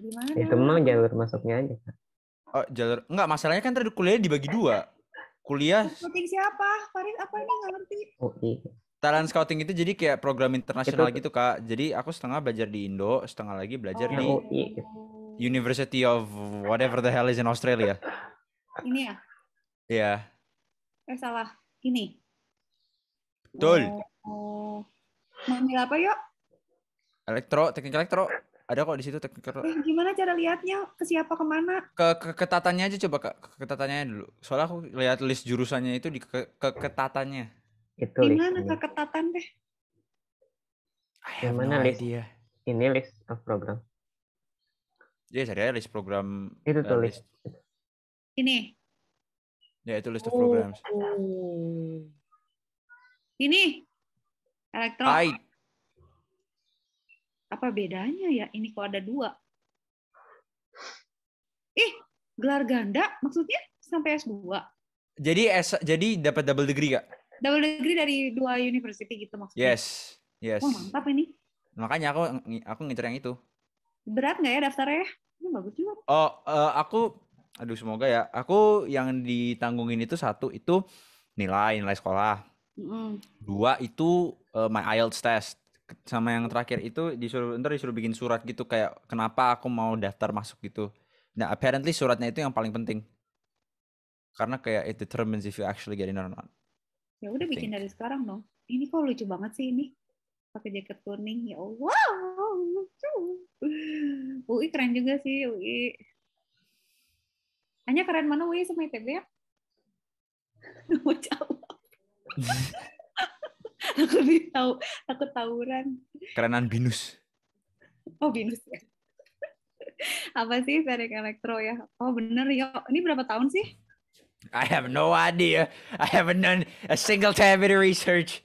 Gimana? Itu mah jalur masuknya aja, Kak. Oh, jalur. Enggak, masalahnya kan tadi kuliah dibagi dua. Kuliah scouting siapa? Farid apa ini nggak ngerti. Oke. Talent scouting itu jadi kayak program internasional gitu, Kak. Jadi aku setengah belajar di Indo, setengah lagi belajar oh, di iya. University of whatever the hell is in Australia. Ini ya? Iya. Yeah. Eh salah, ini. Betul. Oh, oh. Mau ambil apa yuk? Elektro, teknik elektro. Ada kok di situ teknikal. eh, Gimana cara lihatnya ke siapa kemana? Ke, ke ketatannya aja coba kak, ke ketatannya dulu. Soalnya aku lihat list jurusannya itu di ke, ke ketatannya. Itu Gimana ke ketatan deh? Gimana no list dia? Ini list of program. Ya yeah, cari aja list program. Itu tuh uh, list. list. Ini. Ya, yeah, itu list oh. of programs. Hmm. Ini. Elektron. Apa bedanya ya ini kok ada dua? Ih, gelar ganda maksudnya sampai S2. Jadi S jadi dapat double degree gak Double degree dari dua university gitu maksudnya. Yes. Yes. oh, mantap ini. Makanya aku aku ngincer yang itu. Berat nggak ya daftarnya? Ya? Ini bagus juga. Oh, uh, aku aduh semoga ya. Aku yang ditanggungin itu satu itu nilai nilai sekolah. Mm. Dua itu uh, my IELTS test sama yang terakhir itu disuruh ntar disuruh bikin surat gitu kayak kenapa aku mau daftar masuk gitu. Nah apparently suratnya itu yang paling penting karena kayak it determines if you actually get in or not. Ya udah bikin dari sekarang dong. Ini kok lucu banget sih ini pakai jaket kuning ya Allah wow, lucu. UI keren juga sih UI. Hanya keren mana UI sama ITB ya? Mau aku tahu aku tawuran kerenan binus oh binus ya apa sih Ferik Elektro ya oh bener ya ini berapa tahun sih I have no idea I haven't done a single time of research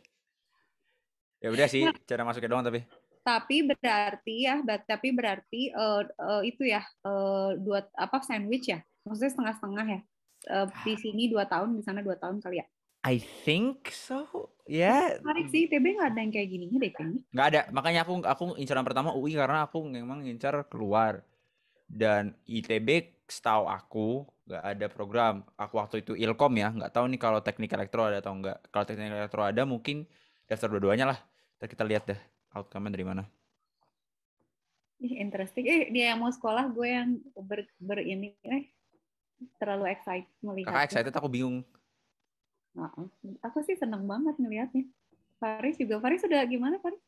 ya udah sih ya. cara masuknya doang tapi tapi berarti ya tapi berarti uh, uh, itu ya uh, dua apa sandwich ya maksudnya setengah-setengah ya uh, di ah. sini dua tahun di sana dua tahun kali ya I think so. Ya. Yeah. Menarik sih, ITB nggak ada yang kayak gini deh Nggak ada, makanya aku aku incaran pertama UI karena aku memang incar keluar. Dan ITB setahu aku nggak ada program. Aku waktu itu ilkom ya, nggak tahu nih kalau teknik elektro ada atau nggak. Kalau teknik elektro ada mungkin daftar dua-duanya lah. Ntar kita lihat deh outcome-nya dari mana. Ih, interesting. Eh, dia yang mau sekolah, gue yang ber, ber ini. Eh, terlalu excited melihat. Kakak excited, aku bingung uh Aku sih seneng banget ngelihatnya. Faris juga. Faris sudah gimana Faris?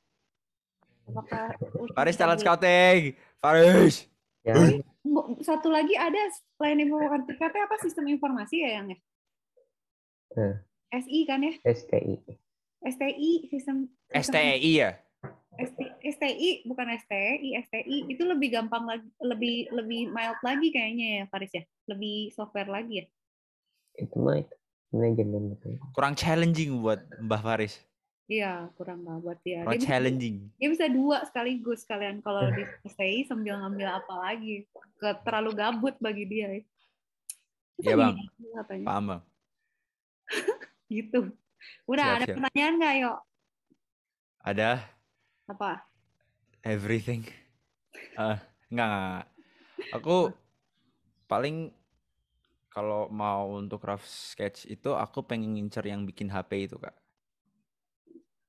Apakah Faris talent scouting? Faris. Ya. Satu lagi ada selain informatika apa sistem informasi ya yang ya? Hmm. SI kan ya? STI. STI sistem, STI ya. STI, STI bukan STI, STI itu lebih gampang lagi, lebih lebih mild lagi kayaknya ya Faris ya, lebih software lagi ya. Itu mah manajemen gitu. Kurang challenging buat Mbah Faris. Iya, kurang lah buat dia. Kurang dia challenging. Bisa, dia bisa dua sekaligus kalian kalau eh. di stay sambil ngambil apa lagi. Ke, terlalu gabut bagi dia. Ya. Iya, Bang. Paham, Bang. gitu. Udah siap, ada siap. pertanyaan nggak, yuk? Ada. Apa? Everything. Uh, Aku paling kalau mau untuk rough sketch itu aku pengen ngincer yang bikin HP itu kak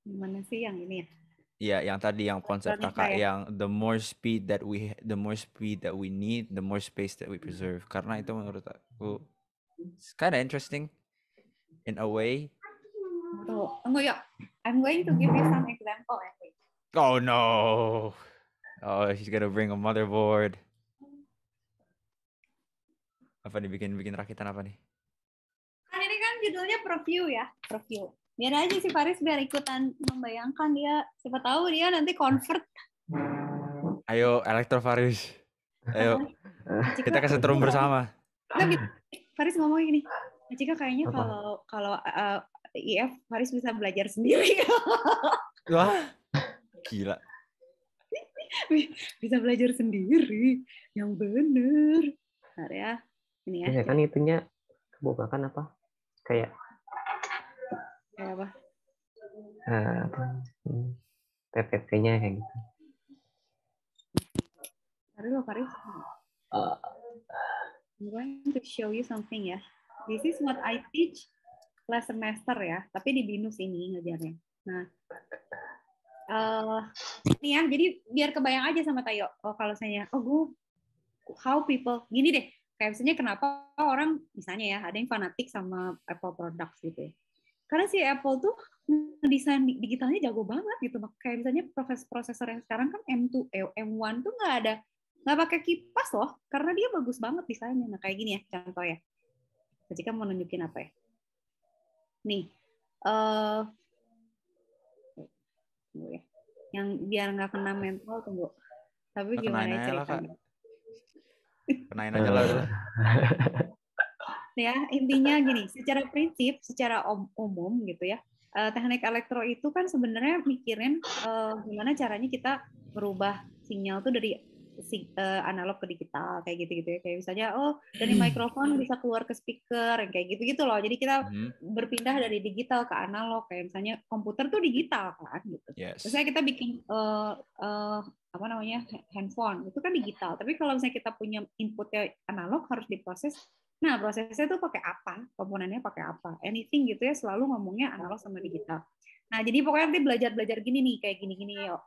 gimana sih yang ini ya Iya, yang tadi yang konsep kakak ya. yang the more speed that we the more speed that we need, the more space that we preserve. Karena itu menurut aku it's kind of interesting in a way. Tuh, Enggak ya. I'm going to give you some example. I think. Oh no. Oh, she's gonna bring a motherboard. Apa nih bikin-bikin rakitan apa nih? Kan ini kan judulnya preview ya, preview. Biar aja si Faris biar ikutan membayangkan dia, siapa tahu dia nanti convert. Ayo Elektro Faris. Ayo. Kita kasih kesetrum bersama. Faris ngomong gini. Jika kayaknya apa? kalau kalau uh, eh, IF Faris bisa belajar sendiri. Wah, gila. bisa belajar sendiri, yang bener. ntar ya ini ya. Iya kan itunya kebubakan apa? Kayak kayak apa? Nah, apa? Hmm, PPT-nya kayak gitu. Sorry lo Faris. Eh. I'm going to show you something ya. This is what I teach last semester ya, tapi di BINUS ini ngajarnya. Nah, uh, ini ya, jadi biar kebayang aja sama Tayo. Oh, kalau saya, oh gue, how people, gini deh, Kayak misalnya kenapa orang misalnya ya ada yang fanatik sama Apple products gitu ya. Karena si Apple tuh desain digitalnya jago banget gitu. Kayak misalnya proses prosesor yang sekarang kan M2, eh, M1 tuh nggak ada nggak pakai kipas loh karena dia bagus banget desainnya. Nah kayak gini ya contoh ya. Ketika mau nunjukin apa ya? Nih, uh, tunggu ya. Yang biar nggak kena mental tunggu. Tapi gimana ya ceritanya? kenain aja lah ya intinya gini secara prinsip secara umum gitu ya eh, teknik elektro itu kan sebenarnya mikirin uh, gimana caranya kita merubah sinyal tuh dari eh, analog ke digital kayak gitu gitu ya kayak misalnya oh dari hmm. mikrofon bisa keluar ke speaker kayak gitu gitu loh jadi kita hmm. berpindah dari digital ke analog kayak misalnya komputer tuh digital kan gitu yes. terus kita bikin uh, uh, apa namanya handphone itu kan digital tapi kalau misalnya kita punya inputnya analog harus diproses nah prosesnya itu pakai apa komponennya pakai apa anything gitu ya selalu ngomongnya analog sama digital nah jadi pokoknya nanti belajar belajar gini nih kayak gini gini yuk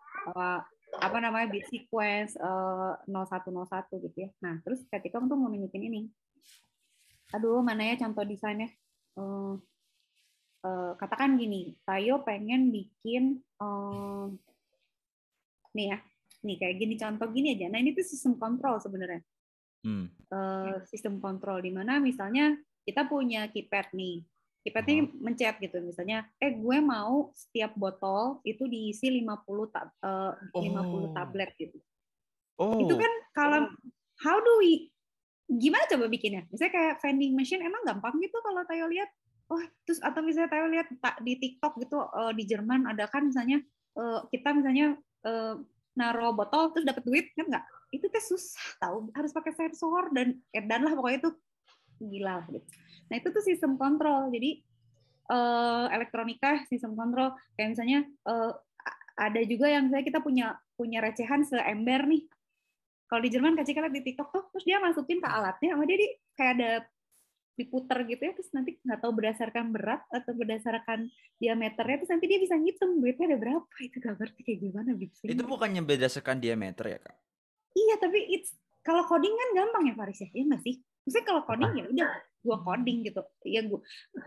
apa namanya bit sequence eh, nol satu nol satu gitu ya nah terus ketika tuh mau nunjukin ini aduh mana ya contoh desainnya uh, katakan gini Tayo pengen bikin uh, nih ya nih kayak gini contoh gini aja nah ini tuh sistem kontrol sebenarnya hmm. uh, sistem kontrol di mana misalnya kita punya keypad nih ini hmm. mencet gitu misalnya eh gue mau setiap botol itu diisi 50 ta uh, oh. tablet gitu oh. itu kan kalau how do we gimana coba bikinnya misalnya kayak vending machine emang gampang gitu kalau Tayo lihat oh terus atau misalnya Tayo lihat di TikTok gitu uh, di Jerman ada kan misalnya uh, kita misalnya naruh botol terus dapat duit kan nggak itu teh susah tahu harus pakai sensor dan dan lah pokoknya itu gila gitu nah itu tuh sistem kontrol jadi uh, elektronika sistem kontrol kayak misalnya uh, ada juga yang saya kita punya punya recehan seember nih kalau di Jerman kacikan di TikTok tuh terus dia masukin ke alatnya sama dia di kayak ada diputar gitu ya terus nanti nggak tahu berdasarkan berat atau berdasarkan diameternya terus nanti dia bisa ngitung duitnya ada berapa itu gak ngerti kayak gimana bikin gitu itu bukannya berdasarkan diameter ya kak iya tapi it's kalau coding kan gampang ya Faris ya iya masih sih kalau coding ya udah gua coding gitu ya gue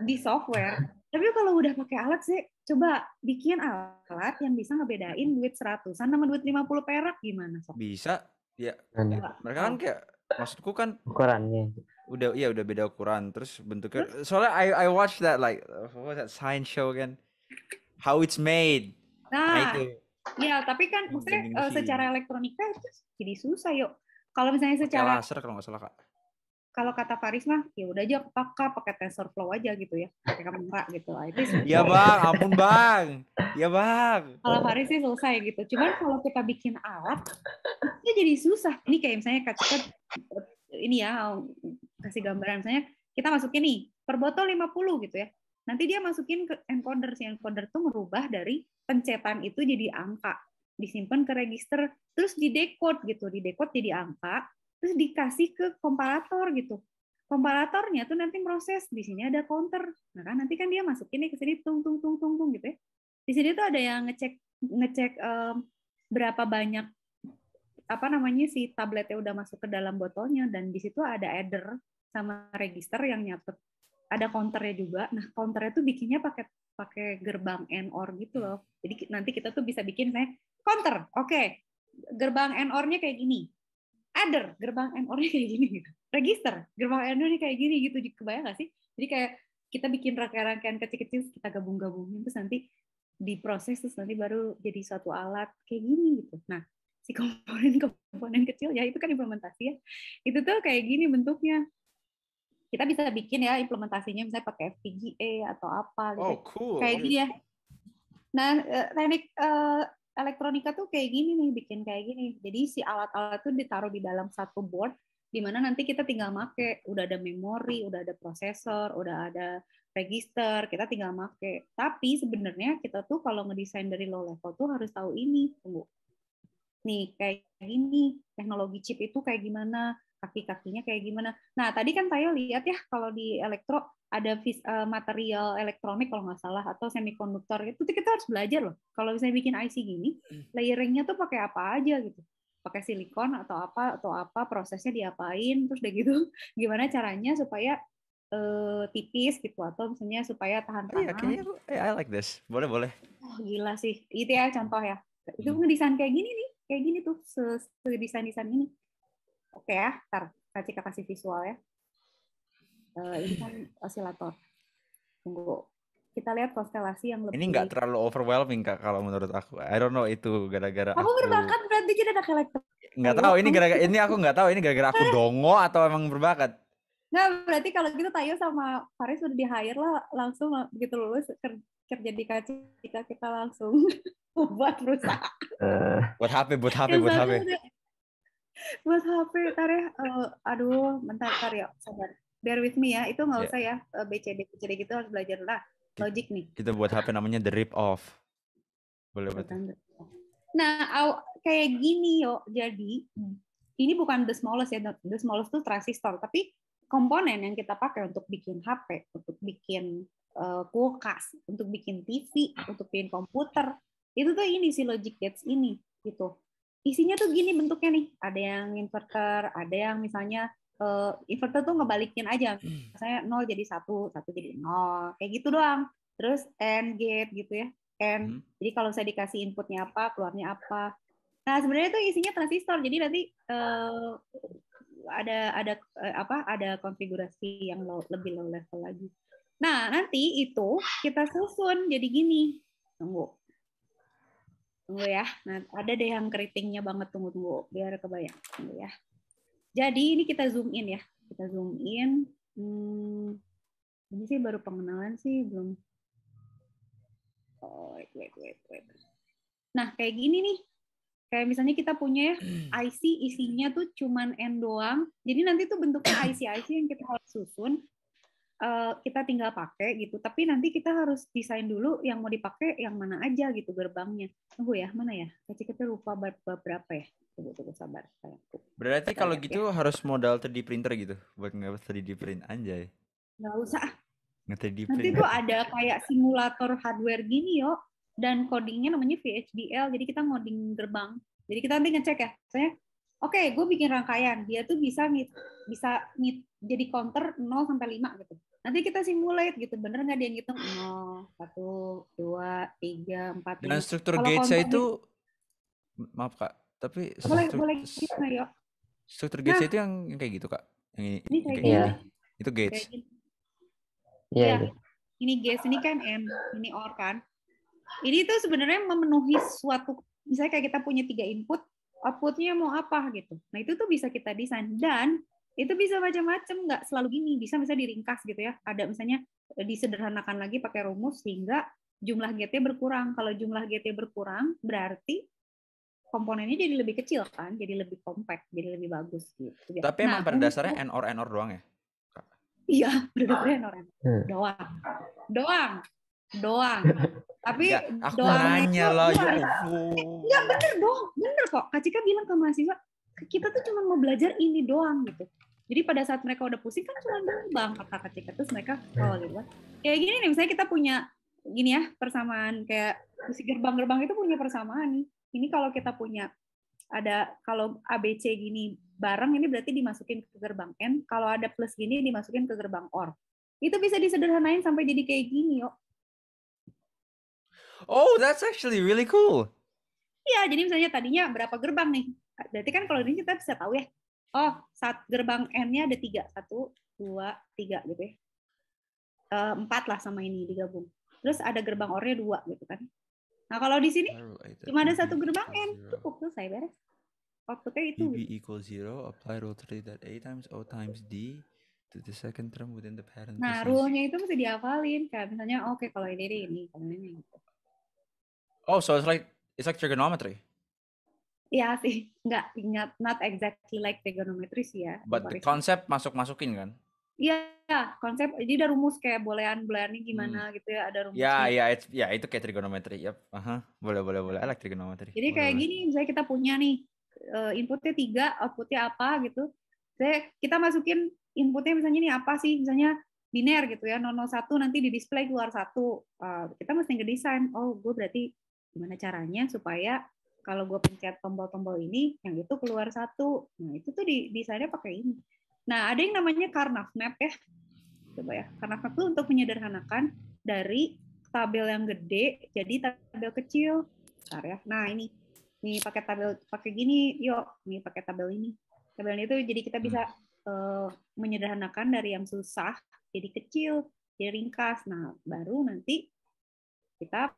di software tapi kalau udah pakai alat sih coba bikin alat yang bisa ngebedain duit seratusan sama duit lima puluh perak gimana sok bisa ya, ya mereka kan kayak maksudku kan ukurannya udah iya udah beda ukuran terus bentuknya hmm? soalnya I I watch that like what was that science show kan how it's made nah, nah itu ya tapi kan maksudnya uh, secara elektronika itu jadi susah yuk kalau misalnya secara Oke, laser kalau nggak salah kak kalau kata Faris mah ya udah aja pakai pakai TensorFlow aja gitu ya pakai kamera gitu lah itu ya bang ampun bang ya bang kalau Faris sih selesai gitu cuman kalau kita bikin alat itu jadi susah ini kayak misalnya kata, ini ya kasih gambaran misalnya kita masukin nih per botol 50 gitu ya nanti dia masukin ke encoder si encoder tuh merubah dari pencetan itu jadi angka disimpan ke register terus di decode gitu di decode jadi angka terus dikasih ke komparator gitu komparatornya tuh nanti proses di sini ada counter nah kan nanti kan dia masukin nih ke sini tung tung tung tung tung gitu ya di sini tuh ada yang ngecek ngecek um, berapa banyak apa namanya si tabletnya udah masuk ke dalam botolnya dan di situ ada adder sama register yang nyatet ada counternya juga nah counternya tuh bikinnya pakai pakai gerbang and or gitu loh jadi nanti kita tuh bisa bikin saya counter oke okay. gerbang and ornya kayak gini ader gerbang NOR-nya kayak gini gitu. Register, gerbang NOR-nya kayak gini gitu. Kebayang nggak sih? Jadi kayak kita bikin rangkaian-rangkaian kecil-kecil, kita gabung-gabungin, terus nanti diproses, terus nanti baru jadi suatu alat kayak gini gitu. Nah, si komponen-komponen kecil ya itu kan implementasi ya itu tuh kayak gini bentuknya kita bisa bikin ya implementasinya misalnya pakai FPGA atau apa gitu oh, cool. kayak gini ya nah eh, teknik eh, elektronika tuh kayak gini nih, bikin kayak gini. Jadi si alat-alat tuh ditaruh di dalam satu board, di mana nanti kita tinggal make, udah ada memori, udah ada prosesor, udah ada register, kita tinggal make. Tapi sebenarnya kita tuh kalau ngedesain dari low level tuh harus tahu ini, tunggu. Nih, kayak gini, teknologi chip itu kayak gimana, kaki-kakinya kayak gimana. Nah, tadi kan saya lihat ya kalau di elektro ada uh, material elektronik kalau nggak salah atau semikonduktor gitu, itu kita harus belajar loh. Kalau misalnya bikin IC gini, hmm. layeringnya tuh pakai apa aja gitu. Pakai silikon atau apa atau apa prosesnya diapain terus udah gitu gimana caranya supaya uh, tipis gitu atau misalnya supaya tahan panas. Iya, yeah, eh, I like this. Boleh, boleh. Oh, gila sih. Itu ya contoh ya. Itu hmm. ngedesain kayak gini nih, kayak gini tuh, se desain ini. Oke okay, ya, ntar kasih kasih visual ya uh, ini kan osilator. Tunggu kita lihat konstelasi yang lebih. Ini nggak terlalu overwhelming kak kalau menurut aku. I don't know itu gara-gara. Aku, aku berbakat berarti kita ada karakter. Nggak tahu ini gara-gara ini aku nggak tahu ini gara-gara aku dongo atau emang berbakat. Nggak berarti kalau gitu Tayo sama Faris udah di hire lah langsung begitu lulus kerja di kita kita langsung buat rusak eh. buat HP, buat HP, iya, buat HP. Buat HP, tarik. Uh, ya, eh, aduh, bentar, tarik ya, sabar bear with me ya itu nggak yeah. usah ya eh, BCD BCD gitu harus belajar lah logic nih kita buat HP namanya the rip off boleh buat. nah kayak gini yo jadi hmm. ini bukan the smallest ya the smallest tuh transistor tapi komponen yang kita pakai untuk bikin HP untuk bikin eh, kulkas untuk bikin TV untuk bikin komputer itu tuh ini si logic gates ini gitu isinya tuh gini bentuknya nih ada yang inverter ada yang misalnya uh, inverter tuh ngebalikin aja. Misalnya hmm. nol jadi satu, satu jadi nol, Kayak gitu doang. Terus AND gate gitu ya. AND. Hmm. Jadi kalau saya dikasih inputnya apa, keluarnya apa. Nah, sebenarnya itu isinya transistor. Jadi nanti uh, ada ada uh, apa? Ada konfigurasi yang low, lebih low level lagi. Nah, nanti itu kita susun jadi gini. Tunggu. Tunggu ya. Nah, ada deh yang keritingnya banget tunggu-tunggu biar kebayang. Tunggu ya. Jadi ini kita zoom in ya, kita zoom in. Hmm, ini sih baru pengenalan sih, belum. Oh, wait, wait, wait, wait. Nah, kayak gini nih. Kayak misalnya kita punya ya, hmm. IC isinya tuh cuman N doang. Jadi nanti tuh bentuknya IC-IC yang kita harus susun uh, kita tinggal pakai gitu. Tapi nanti kita harus desain dulu yang mau dipakai yang mana aja gitu gerbangnya. Tunggu ya, mana ya? kecil kita lupa berapa ya? Tunggu, tunggu sabar. Sayangku. Berarti Sayang, kalau gitu ya. harus modal 3D printer gitu buat nggak 3D print aja ya Nggak usah. Nanti itu ada kayak simulator hardware gini yo dan codingnya namanya VHDL jadi kita ngoding gerbang jadi kita nanti ngecek ya saya oke okay, gue bikin rangkaian dia tuh bisa bisa jadi counter 0 sampai 5 gitu Nanti kita simulate gitu, bener nggak dia ngitung nol oh. satu dua tiga empat Dan struktur gauge itu, maaf Kak, tapi boleh, struktur, boleh kita, yuk. struktur gate nah, itu yang, yang kayak gitu Kak? Yang ini, ini kayak gitu Ya. Itu gate Iya. Ini gate ini kan m ini OR kan. Ini tuh sebenarnya memenuhi suatu, misalnya kayak kita punya tiga input, outputnya mau apa gitu. Nah itu tuh bisa kita desain. Dan itu bisa macam-macam nggak selalu gini bisa misalnya diringkas gitu ya ada misalnya e, disederhanakan lagi pakai rumus sehingga jumlah GT berkurang kalau jumlah GT berkurang berarti komponennya jadi lebih kecil kan, jadi lebih kompak jadi lebih bagus gitu. Ya. Tapi nah, emang pada dasarnya n or n doang ya? Iya, pada dasarnya n hmm. doang, doang, doang. Tapi ya, aku doang nanya loh ya. Enggak iya, bener dong, bener kok. Kak Cika bilang ke mahasiswa, kita tuh cuma mau belajar ini doang gitu. Jadi pada saat mereka udah pusing kan cuma bang kata ketika terus mereka iya. kalau oh, kayak gini nih misalnya kita punya gini ya persamaan kayak si gerbang-gerbang itu punya persamaan nih. Ini kalau kita punya ada kalau ABC gini barang ini berarti dimasukin ke gerbang N, kalau ada plus gini dimasukin ke gerbang OR. Itu bisa disederhanain sampai jadi kayak gini, yuk. Oh, that's actually really cool. Iya, jadi misalnya tadinya berapa gerbang nih? Berarti kan kalau ini kita bisa tahu ya, oh saat gerbang N-nya ada tiga satu dua tiga gitu ya eh, empat lah sama ini digabung terus ada gerbang ornya dua gitu kan nah kalau di sini cuma ada satu gerbang N cukup selesai beres outputnya itu B equals zero apply rule three that A times O times D to the second term within the parent nah rule-nya itu mesti dihafalin kayak misalnya oke kalau ini ini kalau ini gitu. oh so it's like it's like trigonometry Iya sih, nggak ingat, not exactly like trigonometri sih ya. But the concept masuk-masukin kan? Iya, yeah, konsep jadi ada rumus kayak bolehan ini gimana hmm. gitu ya, ada rumus. Iya ya, ya, ya itu kayak trigonometri. Yap. Aha, boleh boleh boleh. like trigonometri. Jadi boleh, kayak boleh. gini misalnya kita punya nih eh, inputnya tiga, outputnya apa gitu. Saya kita masukin inputnya misalnya ini apa sih? Misalnya biner gitu ya, 001 nanti di display keluar satu. Uh, kita mesti ngedesain, oh gue berarti gimana caranya supaya kalau gue pencet tombol-tombol ini yang itu keluar satu nah itu tuh di desainnya pakai ini nah ada yang namanya Karnaf Map ya coba ya Karnaf Map itu untuk menyederhanakan dari tabel yang gede jadi tabel kecil Bentar ya nah ini ini pakai tabel pakai gini yuk ini pakai tabel ini tabel ini tuh jadi kita bisa uh, menyederhanakan dari yang susah jadi kecil jadi ringkas nah baru nanti kita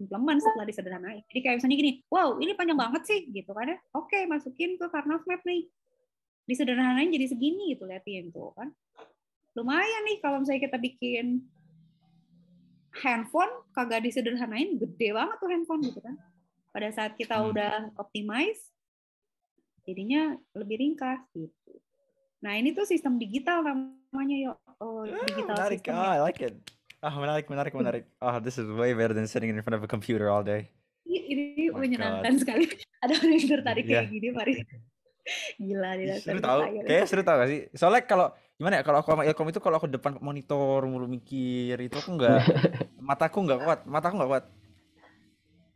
implement setelah disederhanain. Jadi kayak misalnya gini, wow ini panjang banget sih gitu kan ya. Oke okay, masukin ke Karnov Map nih. Disederhanain jadi segini gitu liatin tuh kan. Lumayan nih kalau misalnya kita bikin handphone kagak disederhanain gede banget tuh handphone gitu kan. Pada saat kita hmm. udah optimize jadinya lebih ringkas gitu. Nah ini tuh sistem digital namanya yo oh, hmm, digital system. Oh, I like it. Ah, oh, menarik, menarik, menarik. Oh, this is way better than sitting in front of a computer all day. Ini oh menyenangkan God. sekali. Ada orang yang tertarik yeah. kayak gini, Faris. Gila, dia seru tahu. Kayaknya seru tau gak sih? Soalnya kalau gimana ya kalau aku sama Ilkom itu kalau aku depan monitor mulu mikir itu aku gak, mataku gak kuat, mataku gak kuat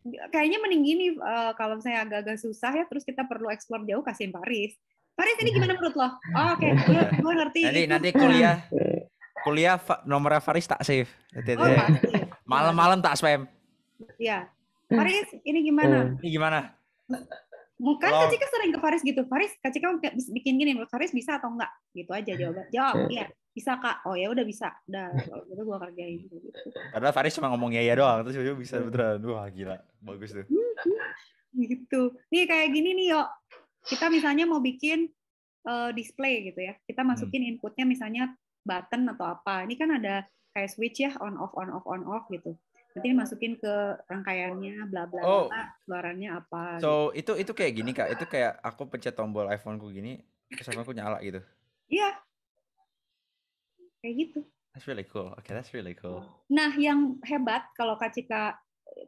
iya, kayaknya mending gini uh, kalau misalnya agak-agak susah ya terus kita perlu eksplor jauh kasihin Paris. Paris ini iya. gimana menurut lo? Oh, Oke, okay. Iya. gue, ngerti. Nanti nanti kuliah nah kuliah nomor Faris tak save. Oh, Malam-malam tak spam. Iya. Faris, ini gimana? Eh, ini gimana? Bukan Kak Cika sering ke Faris gitu. Faris, Kak Cika bikin gini, menurut Faris bisa atau enggak? Gitu aja jawab Jawab, iya. Bisa Kak. Oh ya udah bisa. Udah, kalau gitu gua kerjain gitu. Padahal Faris cuma ngomong iya, iya doang, terus dia bisa iya. beneran. Wah, gila. Bagus tuh. gitu. Nih kayak gini nih, yuk. Kita misalnya mau bikin eh, display gitu ya. Kita masukin hmm. inputnya misalnya button atau apa. Ini kan ada kayak switch ya on off on off on off gitu. Nanti masukin ke rangkaiannya bla bla oh. bla, keluarannya apa. So gitu. itu itu kayak gini Kak, itu kayak aku pencet tombol iPhone-ku gini terus aku nyala gitu. Iya. Yeah. Kayak gitu. That's really cool. Okay, that's really cool. Nah, yang hebat kalau Kak Cika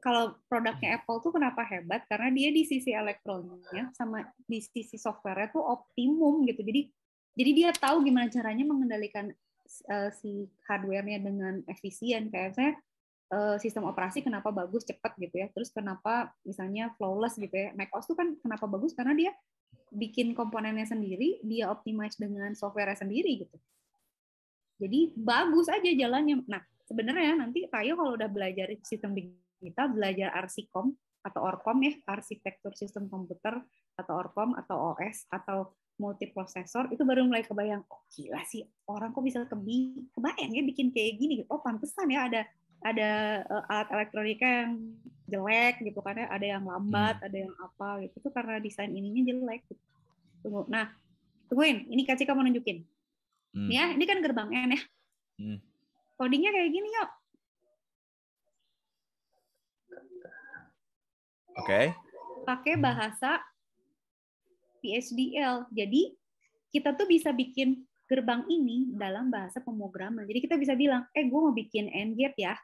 kalau produknya Apple tuh kenapa hebat karena dia di sisi elektronnya sama di sisi softwarenya tuh optimum gitu jadi jadi dia tahu gimana caranya mengendalikan uh, si hardware-nya dengan efisien kayak misalnya uh, sistem operasi kenapa bagus cepat gitu ya terus kenapa misalnya flawless gitu ya macOS tuh kan kenapa bagus karena dia bikin komponennya sendiri dia optimize dengan software sendiri gitu jadi bagus aja jalannya nah sebenarnya nanti Tayo kalau udah belajar sistem digital belajar arsikom atau orkom ya arsitektur sistem komputer atau orkom atau OS atau multiprosesor itu baru mulai kebayang oh gila sih orang kok bisa kebi kebayang ya bikin kayak gini gitu. oh pantesan ya ada ada uh, alat elektronika yang jelek gitu karena ya, ada yang lambat hmm. ada yang apa gitu itu karena desain ininya jelek gitu. tunggu nah tungguin ini kak Cika mau nunjukin hmm. ya ini kan gerbangnya ya hmm. codingnya kayak gini yuk oke okay. pakai hmm. bahasa PhDL. Jadi kita tuh bisa bikin gerbang ini dalam bahasa pemrograman. Jadi kita bisa bilang, eh gue mau bikin AND gate ya,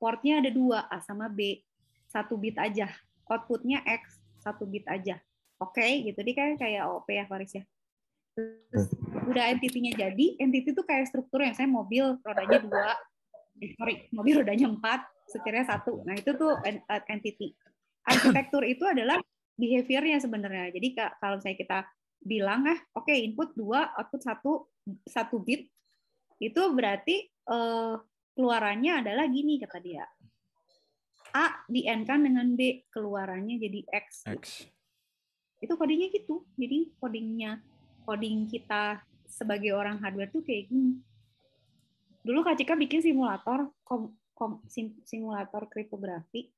portnya ada dua, A sama B, satu bit aja, outputnya X, satu bit aja. Oke, okay, gitu. Dia kayak kayak OP ya, Faris ya. Terus, udah entity-nya jadi, entity itu kayak struktur yang saya mobil rodanya dua, eh, sorry, mobil rodanya empat, setirnya satu. Nah itu tuh entity. Uh, Arsitektur itu adalah behaviornya sebenarnya. Jadi kalau misalnya kita bilang ah oke okay, input dua output satu satu bit itu berarti eh, keluarannya adalah gini kata dia. A di N kan dengan B keluarannya jadi X. X. Itu kodenya gitu. Jadi codingnya coding kita sebagai orang hardware tuh kayak gini. Dulu Kak Cika bikin simulator kom, kom, sim, simulator kriptografi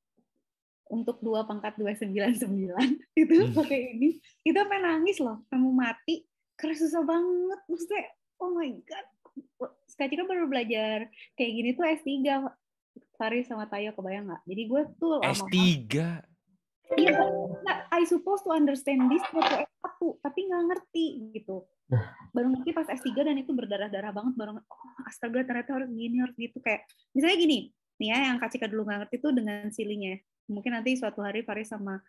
untuk dua pangkat 299 itu hmm. pakai ini kita pengen nangis loh kamu mati keras susah banget maksudnya oh my god Kak Cika baru belajar kayak gini tuh S3 Faris sama Tayo kebayang nggak jadi gue tuh S3 iya I supposed to understand this waktu S1 tapi nggak ngerti gitu nah. baru ngerti pas S3 dan itu berdarah-darah banget baru oh, astaga ternyata harus gini harus gitu kayak misalnya gini nih ya yang Kak Cika dulu nggak ngerti tuh dengan silinya mungkin nanti suatu hari Faris sama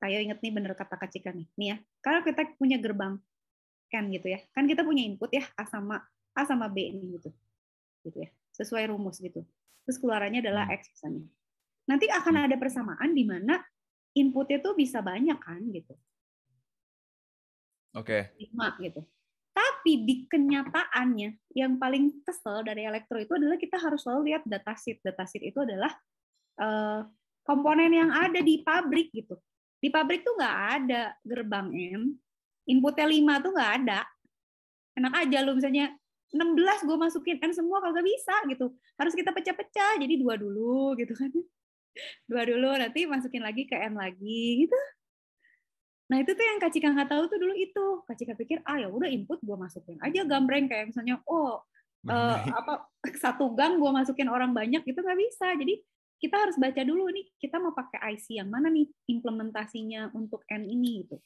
Tayo inget nih bener kata Kak nih. Nih ya, kalau kita punya gerbang kan gitu ya, kan kita punya input ya A sama A sama B ini gitu. Gitu ya, sesuai rumus gitu. Terus keluarannya adalah hmm. X misalnya. Nanti akan hmm. ada persamaan di mana inputnya tuh bisa banyak kan gitu. Oke. Okay. 5 gitu. Tapi di kenyataannya yang paling kesel dari elektro itu adalah kita harus selalu lihat datasheet datasheet itu adalah eh, komponen yang ada di pabrik gitu. Di pabrik tuh nggak ada gerbang M, inputnya 5 tuh nggak ada. Enak aja lu misalnya 16 gue masukin, kan semua kalau bisa gitu. Harus kita pecah-pecah, jadi dua dulu gitu kan. Dua dulu, nanti masukin lagi ke M lagi gitu. Nah itu tuh yang kacika nggak tahu tuh dulu itu. Kacika pikir, ah ya udah input gue masukin aja gambreng kayak misalnya, oh uh, apa satu gang gue masukin orang banyak gitu nggak bisa. Jadi kita harus baca dulu nih kita mau pakai IC yang mana nih implementasinya untuk N ini gitu.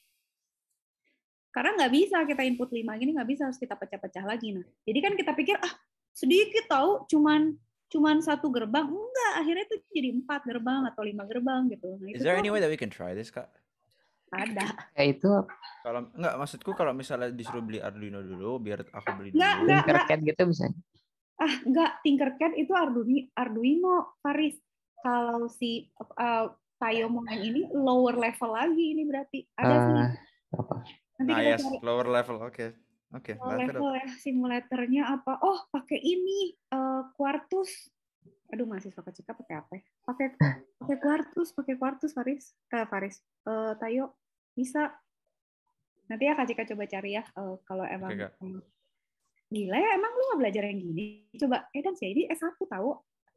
Karena nggak bisa kita input lima gini nggak bisa harus kita pecah-pecah lagi nah. Jadi kan kita pikir ah sedikit tahu cuman cuman satu gerbang enggak akhirnya itu jadi empat gerbang atau lima gerbang gitu. Nah, Is there any way that we can try this kak? Ada. Ya itu. Kalau enggak maksudku kalau misalnya disuruh beli Arduino dulu biar aku beli enggak, dulu. Enggak, Tinkercad enggak. gitu misalnya. Ah, enggak, Tinkercad itu Arduino, Arduino Paris kalau si uh, eh, Tayomongan ini lower level lagi ini berarti ada uh, sih. Ah, apa? Nanti ah, yes, cari. lower level. Oke. Okay. Oke. Okay, lower level ya simulatornya apa? Oh, pakai ini uh, Quartus. Aduh, mahasiswa kecil pakai apa? Ya? Pakai pakai Quartus, pakai Quartus Faris. Eh, Faris. Uh, Tayo bisa nanti ya Kak Cika coba cari ya uh, kalau emang okay, gila ya emang lu gak belajar yang gini coba eh ya dan sih ini S1 tahu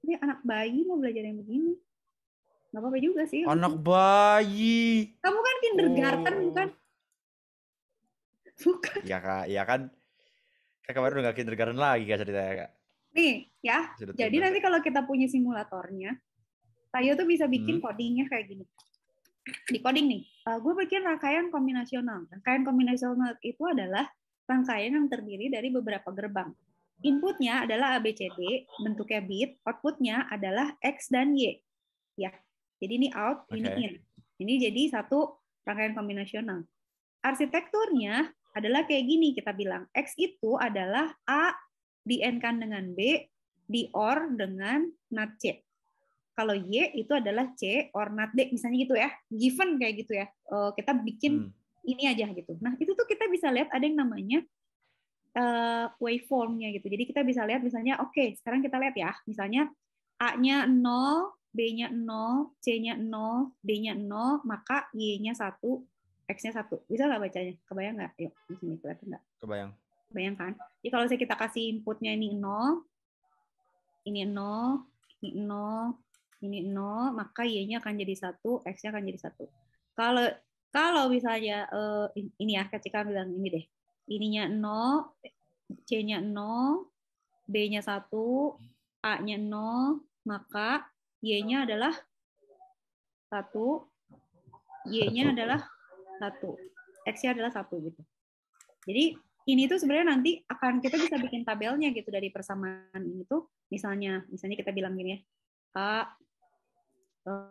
ini anak bayi mau belajar yang begini nggak apa-apa juga sih anak bayi kamu kan kindergarten oh. bukan bukan ya kak ya kan kak kemarin udah nggak kindergarten lagi kak ceritanya kak nih ya Sudah jadi nanti kalau kita punya simulatornya Tayo tuh bisa bikin hmm. codingnya kayak gini di coding nih uh, eh, gue bikin rangkaian kombinasional rangkaian kombinasional itu adalah rangkaian yang terdiri dari beberapa gerbang Inputnya adalah ABCD, bentuknya bit, outputnya adalah X dan Y. Ya, jadi ini out, okay. ini in. Ini jadi satu rangkaian kombinasional. Arsitekturnya adalah kayak gini kita bilang. X itu adalah A di N kan dengan B, di OR dengan NAT C. Kalau Y itu adalah C OR NAT D, misalnya gitu ya. Given kayak gitu ya. Eh, kita bikin hmm. ini aja gitu. Nah itu tuh kita bisa lihat ada yang namanya uh, waveformnya gitu. Jadi kita bisa lihat misalnya oke, okay, sekarang kita lihat ya, misalnya A-nya 0, B-nya 0, C-nya 0, D-nya 0, maka Y-nya 1, X-nya 1. Bisa nggak bacanya? Kebayang nggak? Yuk, di sini kelihatan nggak? Kebayang. Bayangkan. Jadi kalau saya kita kasih inputnya ini 0, ini 0, ini 0, ini 0, maka Y-nya akan jadi 1, X-nya akan jadi 1. Kalau kalau misalnya uh, ini ya, ketika bilang ini deh, ininya 0, C-nya 0, B-nya 1, A-nya 0, maka Y-nya adalah 1, Y-nya adalah 1, X-nya adalah 1 gitu. Jadi ini tuh sebenarnya nanti akan kita bisa bikin tabelnya gitu dari persamaan ini tuh misalnya misalnya kita bilang gini ya A eh,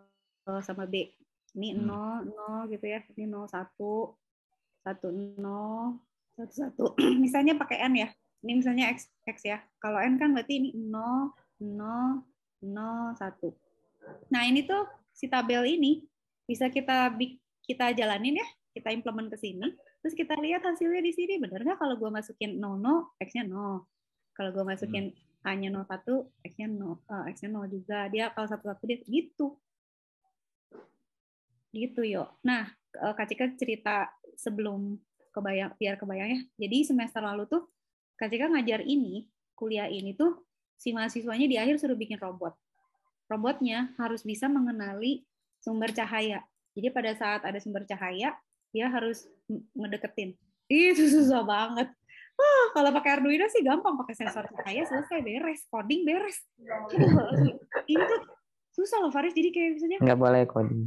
eh, sama B ini 0 hmm. 0 gitu ya ini 0 1 1 0 satu-satu. misalnya pakai N ya. Ini misalnya X, X ya. Kalau N kan berarti ini 0, 0, 0, 1. Nah ini tuh si tabel ini bisa kita kita jalanin ya. Kita implement ke sini. Terus kita lihat hasilnya di sini. Bener nggak kalau gue masukin 0, 0, X-nya 0. Kalau gue masukin hmm. A-nya 01, X-nya 0, uh, eh, X-nya 0 juga. Dia kalau satu-satu dia gitu. Gitu, yuk. Nah, eh, Kak cerita sebelum kebayang biar kebayang ya. Jadi semester lalu tuh ketika ngajar ini, kuliah ini tuh si mahasiswanya di akhir suruh bikin robot. Robotnya harus bisa mengenali sumber cahaya. Jadi pada saat ada sumber cahaya, dia harus ngedeketin. Itu susah banget. Oh, kalau pakai Arduino sih gampang pakai sensor cahaya selesai beres coding beres ini tuh susah loh Faris jadi kayak misalnya nggak boleh coding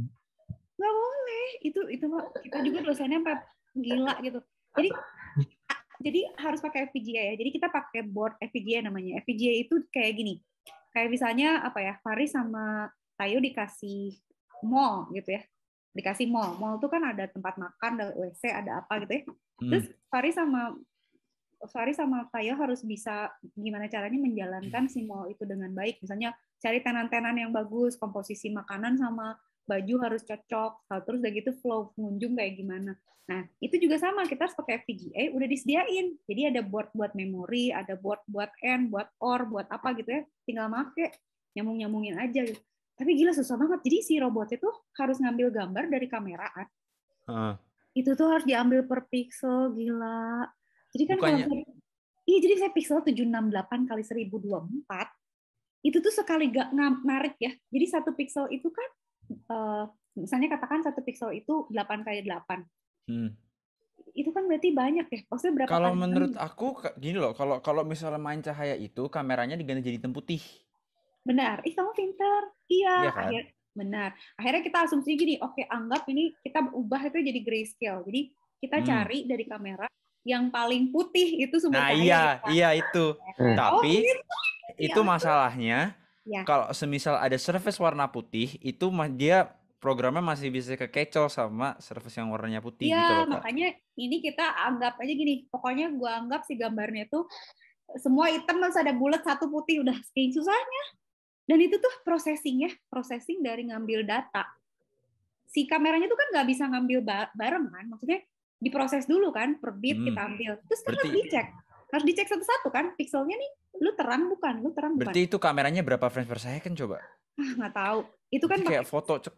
nggak boleh itu itu kita juga dosennya sampai gila gitu jadi jadi harus pakai FPGA ya jadi kita pakai board FPGA namanya FPGA itu kayak gini kayak misalnya apa ya Faris sama Tayo dikasih mall gitu ya dikasih mall mall itu kan ada tempat makan ada WC ada apa gitu ya hmm. terus Faris sama Faris sama Tayo harus bisa gimana caranya menjalankan si mall itu dengan baik misalnya cari tenan-tenan yang bagus komposisi makanan sama baju harus cocok, terus udah gitu flow pengunjung kayak gimana. Nah, itu juga sama, kita harus pakai FPGA, udah disediain. Jadi ada board buat memori, ada board buat N, buat OR, buat apa gitu ya, tinggal make, nyambung-nyambungin aja gitu. Tapi gila susah banget, jadi si robot itu harus ngambil gambar dari kameraan. Uh. Itu tuh harus diambil per pixel, gila. Jadi kan Bukanya... kalau Iya, jadi saya pixel 768 kali 1024 itu tuh sekali gak narik ya. Jadi satu pixel itu kan Eh, misalnya katakan satu pixel itu 8 kali 8. Hmm. Itu kan berarti banyak ya. Maksudnya berapa Kalau menurut aku gini loh, kalau kalau misalnya main cahaya itu kameranya diganti jadi hitam putih. Benar. Ih, kamu pintar. Iya, iya kan? akhir benar. Akhirnya kita asumsi gini, oke okay, anggap ini kita ubah itu jadi grayscale. Jadi kita hmm. cari dari kamera yang paling putih itu sumber nah, cahaya. Iya, iya itu. Hmm. Tapi oh, gitu. ya itu masalahnya Ya. Kalau semisal ada surface warna putih itu dia programnya masih bisa kekecoh sama surface yang warnanya putih Iya, gitu makanya ini kita anggap aja gini. Pokoknya gua anggap si gambarnya itu semua item harus ada bulat satu putih udah saking susahnya. Dan itu tuh processing ya, processing dari ngambil data. Si kameranya tuh kan nggak bisa ngambil bareng kan, maksudnya diproses dulu kan, per bit hmm. kita ambil. Terus kan Berarti... harus dicek, harus dicek satu-satu kan, pixelnya nih lu terang bukan? Lu terang bukan? Berarti itu kameranya berapa frames per second coba? Ah, nggak tahu. Itu kan kayak foto cek.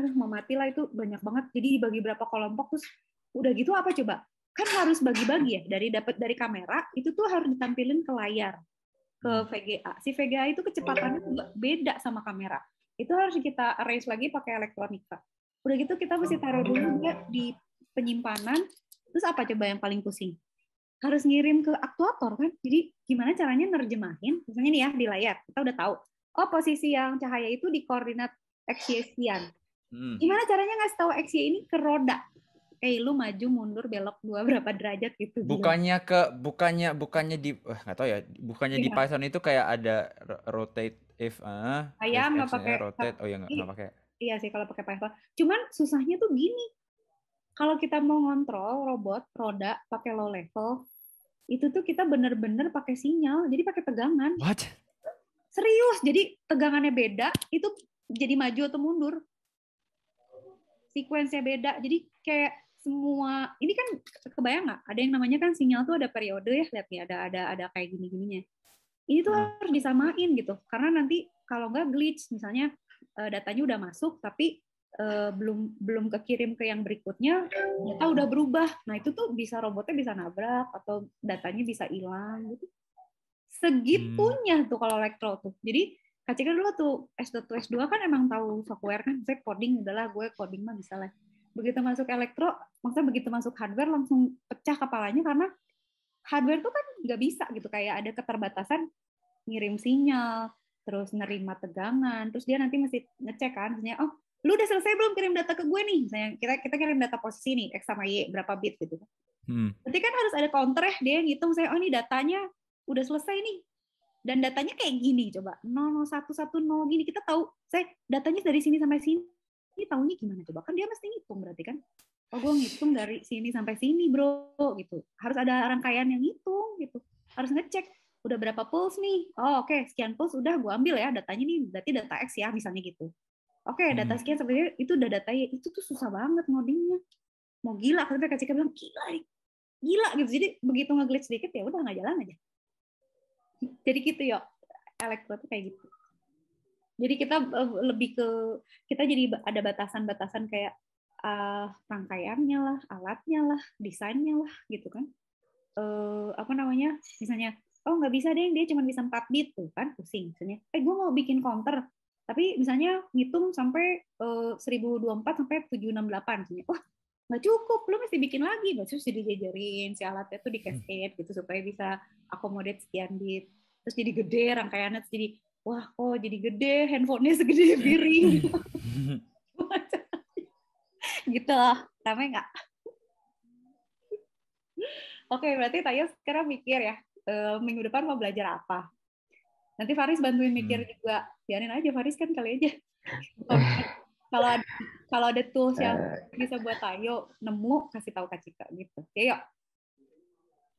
Aduh, mau mati lah itu banyak banget. Jadi dibagi berapa kelompok terus udah gitu apa coba? Kan harus bagi-bagi ya dari dapat dari kamera itu tuh harus ditampilin ke layar ke hmm. VGA. Si VGA itu kecepatannya iya. juga beda sama kamera. Itu harus kita erase lagi pakai elektronika. Udah gitu kita mesti oh, taruh iya. dulu dia di penyimpanan. Terus apa coba yang paling pusing? harus ngirim ke aktuator kan. Jadi gimana caranya nerjemahin, misalnya nih ya di layar, kita udah tahu, oh posisi yang cahaya itu di koordinat X, Y, sekian. Hmm. Gimana caranya ngasih tahu X, Y ini ke roda? Eh, hey, lu maju mundur belok dua berapa derajat gitu. Bukannya ke bukannya bukannya di eh, nggak tahu ya, bukannya yeah. di Python itu kayak ada rotate if ah. Uh, ah, Ayam nggak eh, pakai rotate. Oh ya nggak nggak pakai. Iya sih kalau pakai Python. Cuman susahnya tuh gini. Kalau kita mau ngontrol robot roda pakai low level, itu tuh kita bener-bener pakai sinyal jadi pakai tegangan What? serius jadi tegangannya beda itu jadi maju atau mundur sekuensinya beda jadi kayak semua ini kan kebayang nggak ada yang namanya kan sinyal tuh ada periode ya lihat nih ada ada ada kayak gini gininya ini tuh hmm. harus disamain gitu karena nanti kalau nggak glitch misalnya eh, datanya udah masuk tapi uh, belum belum kekirim ke yang berikutnya ternyata udah berubah nah itu tuh bisa robotnya bisa nabrak atau datanya bisa hilang gitu segitunya hmm. tuh kalau elektro tuh jadi Kacika dulu tuh S2 S2 kan emang tahu software kan saya coding adalah gue coding mah bisa lah begitu masuk elektro maksudnya begitu masuk hardware langsung pecah kepalanya karena hardware tuh kan nggak bisa gitu kayak ada keterbatasan ngirim sinyal terus nerima tegangan terus dia nanti masih ngecek kan oh lu udah selesai belum kirim data ke gue nih misalnya kita kita kirim data posisi nih x sama y berapa bit gitu hmm. berarti kan harus ada counter ya dia ngitung saya oh ini datanya udah selesai nih dan datanya kayak gini coba 00110 gini kita tahu saya datanya dari sini sampai sini ini tahunya gimana coba kan dia mesti ngitung berarti kan oh gue ngitung dari sini sampai sini bro gitu harus ada rangkaian yang ngitung gitu harus ngecek udah berapa pulse nih oh oke okay. sekian pulse udah gue ambil ya datanya nih berarti data X ya misalnya gitu Oke, okay, data hmm. sekian sebenarnya itu udah datanya itu tuh susah banget ngodingnya. Mau gila, tapi kasih bilang gila, gila gitu. Jadi begitu ngeglitch sedikit ya udah nggak jalan aja. Jadi gitu ya elektro tuh kayak gitu. Jadi kita eh, lebih ke kita jadi ada batasan-batasan kayak uh, rangkaiannya lah, alatnya lah, desainnya lah gitu kan. Uh, apa namanya? Misalnya, oh nggak bisa deh, dia cuma bisa empat bit tuh kan, pusing. Misalnya, eh gue mau bikin counter, tapi misalnya ngitung sampai eh, seribu dua puluh empat sampai tujuh enam delapan misalnya. Wah, nggak cukup, lo mesti bikin lagi. Berarti jadi jajarin si alatnya tuh di hmm. cascade gitu supaya bisa akomodate sekian bit. Terus jadi gede rangkaiannya, terus jadi wah kok oh, jadi gede, handphonenya segede piring. gitu lah, rame nggak? Oke, berarti Tayo sekarang mikir ya, eh, minggu depan mau belajar apa? Nanti Faris bantuin hmm. mikir hmm. juga. Biarin aja Faris kan kali aja. kalau ada kalau ada tools yang eh. bisa buat Tayo nemu kasih tahu Kak Cika gitu. Ya,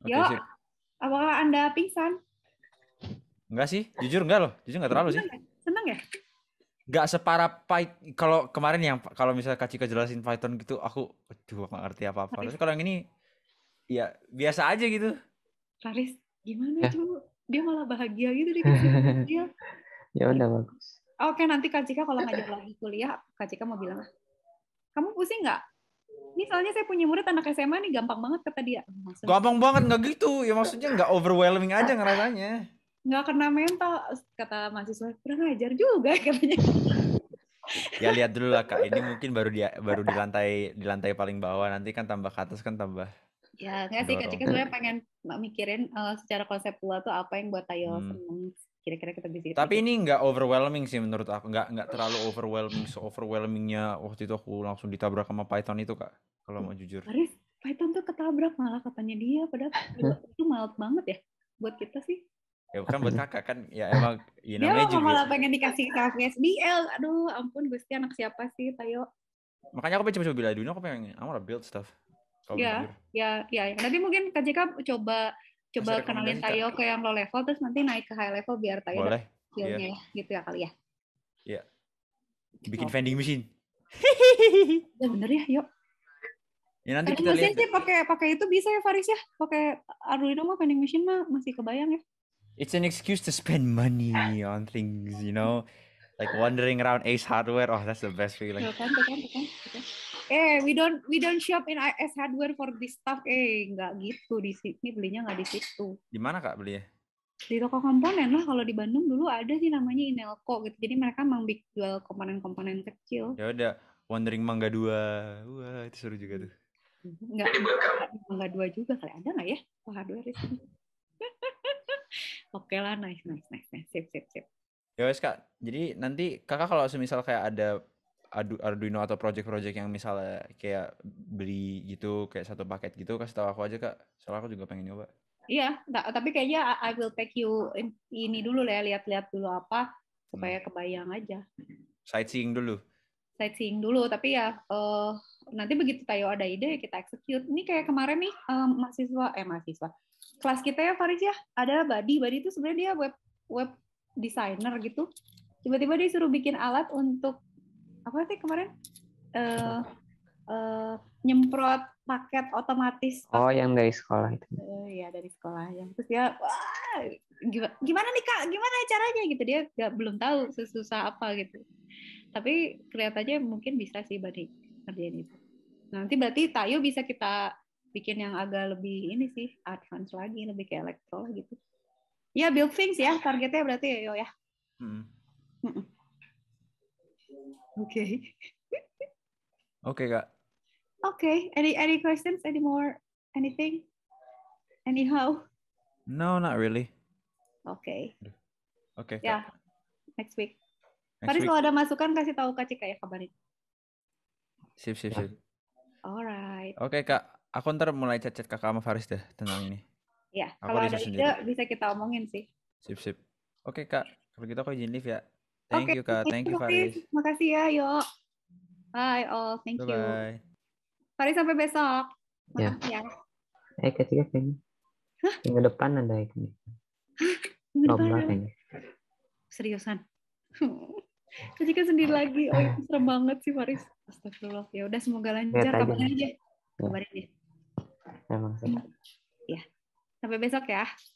Oke, yuk. Okay, yuk. Apakah Anda pingsan? Enggak sih, jujur enggak loh. Jujur enggak terlalu Senang sih. Ya? Senang ya? Enggak separah Python. Kalau kemarin yang kalau misalnya Kak Cika jelasin Python gitu, aku aduh enggak ngerti apa-apa. Terus kalau yang ini ya biasa aja gitu. Faris, gimana ya. Eh. coba? dia malah bahagia gitu di dia ya udah bagus oke nanti Kak Cika kalau ngajak lagi kuliah Kak Cika mau bilang kamu pusing nggak ini soalnya saya punya murid anak SMA nih gampang banget kata dia maksudnya, gampang banget nggak gitu ya maksudnya nggak overwhelming aja ngerasanya nggak kena mental kata mahasiswa kurang ngajar juga katanya ya lihat dulu lah kak ini mungkin baru dia baru di lantai di lantai paling bawah nanti kan tambah ke atas kan tambah Ya, nggak sih Kak Cika sebenarnya pengen mikirin uh, secara konseptual tuh apa yang buat Tayo hmm. seneng kira-kira kita bisa gitu. Tapi ini nggak overwhelming sih menurut aku, nggak nggak terlalu overwhelming. So overwhelmingnya waktu itu aku langsung ditabrak sama Python itu kak, kalau mau jujur. Paris, Python tuh ketabrak malah katanya dia, padahal itu malah banget ya buat kita sih. Ya bukan buat kakak kan, ya emang you know, dia malah pengen dikasih ke SBL. Aduh, ampun Gusti anak siapa sih, Tayo? Makanya aku pengen coba-coba dulu, aku pengen, I wanna build stuff ya, ya, ya, ya. Nanti mungkin KJK coba coba kenalin Tayo ke yang low level, terus nanti naik ke high level biar Tayo Boleh. skillnya yeah. gitu ya kali ya. Iya. Bikin oh. vending machine. ya bener ya, yuk. Ya nanti vending kita lihat. sih pakai pakai itu bisa ya Faris ya. Pakai Arduino mah vending machine mah masih kebayang ya. It's an excuse to spend money on things, you know. Like wandering around Ace Hardware, oh that's the best feeling. Tuh kan, tuh kan, kan eh we don't we don't shop in IS hardware for this stuff eh nggak gitu di sini belinya nggak di situ di mana kak belinya di toko komponen lah kalau di Bandung dulu ada sih namanya Inelco gitu jadi mereka memang jual komponen-komponen kecil ya udah wondering Mangga dua wah itu seru juga tuh nggak Mangga dua juga kali ada nggak ya oh, hardware itu oke lah nice nice nice, nice. sip sip sip ya wes kak jadi nanti kakak kalau semisal kayak ada Arduino atau project-project yang misalnya kayak beli gitu kayak satu paket gitu kasih tahu aku aja kak soalnya aku juga pengen nyoba iya tapi kayaknya I will take you in, ini dulu lah ya lihat-lihat dulu apa supaya hmm. kebayang aja sightseeing dulu sightseeing dulu tapi ya uh, nanti begitu Tayo ada ide kita execute ini kayak kemarin nih um, mahasiswa eh mahasiswa kelas kita ya Faris ya ada Badi Badi itu sebenarnya dia web web designer gitu tiba-tiba dia suruh bikin alat untuk apa sih kemarin uh, uh, nyemprot paket otomatis oh yang dari sekolah itu uh, ya dari sekolah yang terus dia wah gimana, nih kak gimana caranya gitu dia gak, belum tahu susah apa gitu tapi kelihatannya mungkin bisa sih badi kerjaan itu nanti berarti tayo bisa kita bikin yang agak lebih ini sih advance lagi lebih kayak elektro gitu ya build things ya targetnya berarti ya yo ya hmm. Oke. Oke kak. Oke. Okay. Any any questions? Any more? Anything? Anyhow? No, not really. Oke. Okay. Oke. Okay, ya. Yeah. Next week. Tadi kalau ada masukan kasih tahu Kak Cika ya kabarin. Sip sip ya. sip. Alright. Oke okay, kak. Aku ntar mulai cacat kakak sama Faris deh tentang ini. Iya. Kalau ada ide sendiri. bisa kita omongin sih. Sip sip. Oke okay, kak. Kalau gitu aku izin live ya. Thank okay. you Kak, thank you Faris. Terima kasih ya, yuk. Bye all, thank Bye -bye. you. Faris sampai besok. Ya. Makasih ya. Eh ketiga kayaknya. Hah? Minggu depan ada ya, ini. Lomba kayaknya. Seriusan. Ketika sendiri lagi. Oh itu serem banget sih Faris. Astagfirullah. Ya udah semoga lancar. Kabarin aja. Ya. Kabarin ya. Emang sih. Ya. Sampai besok ya.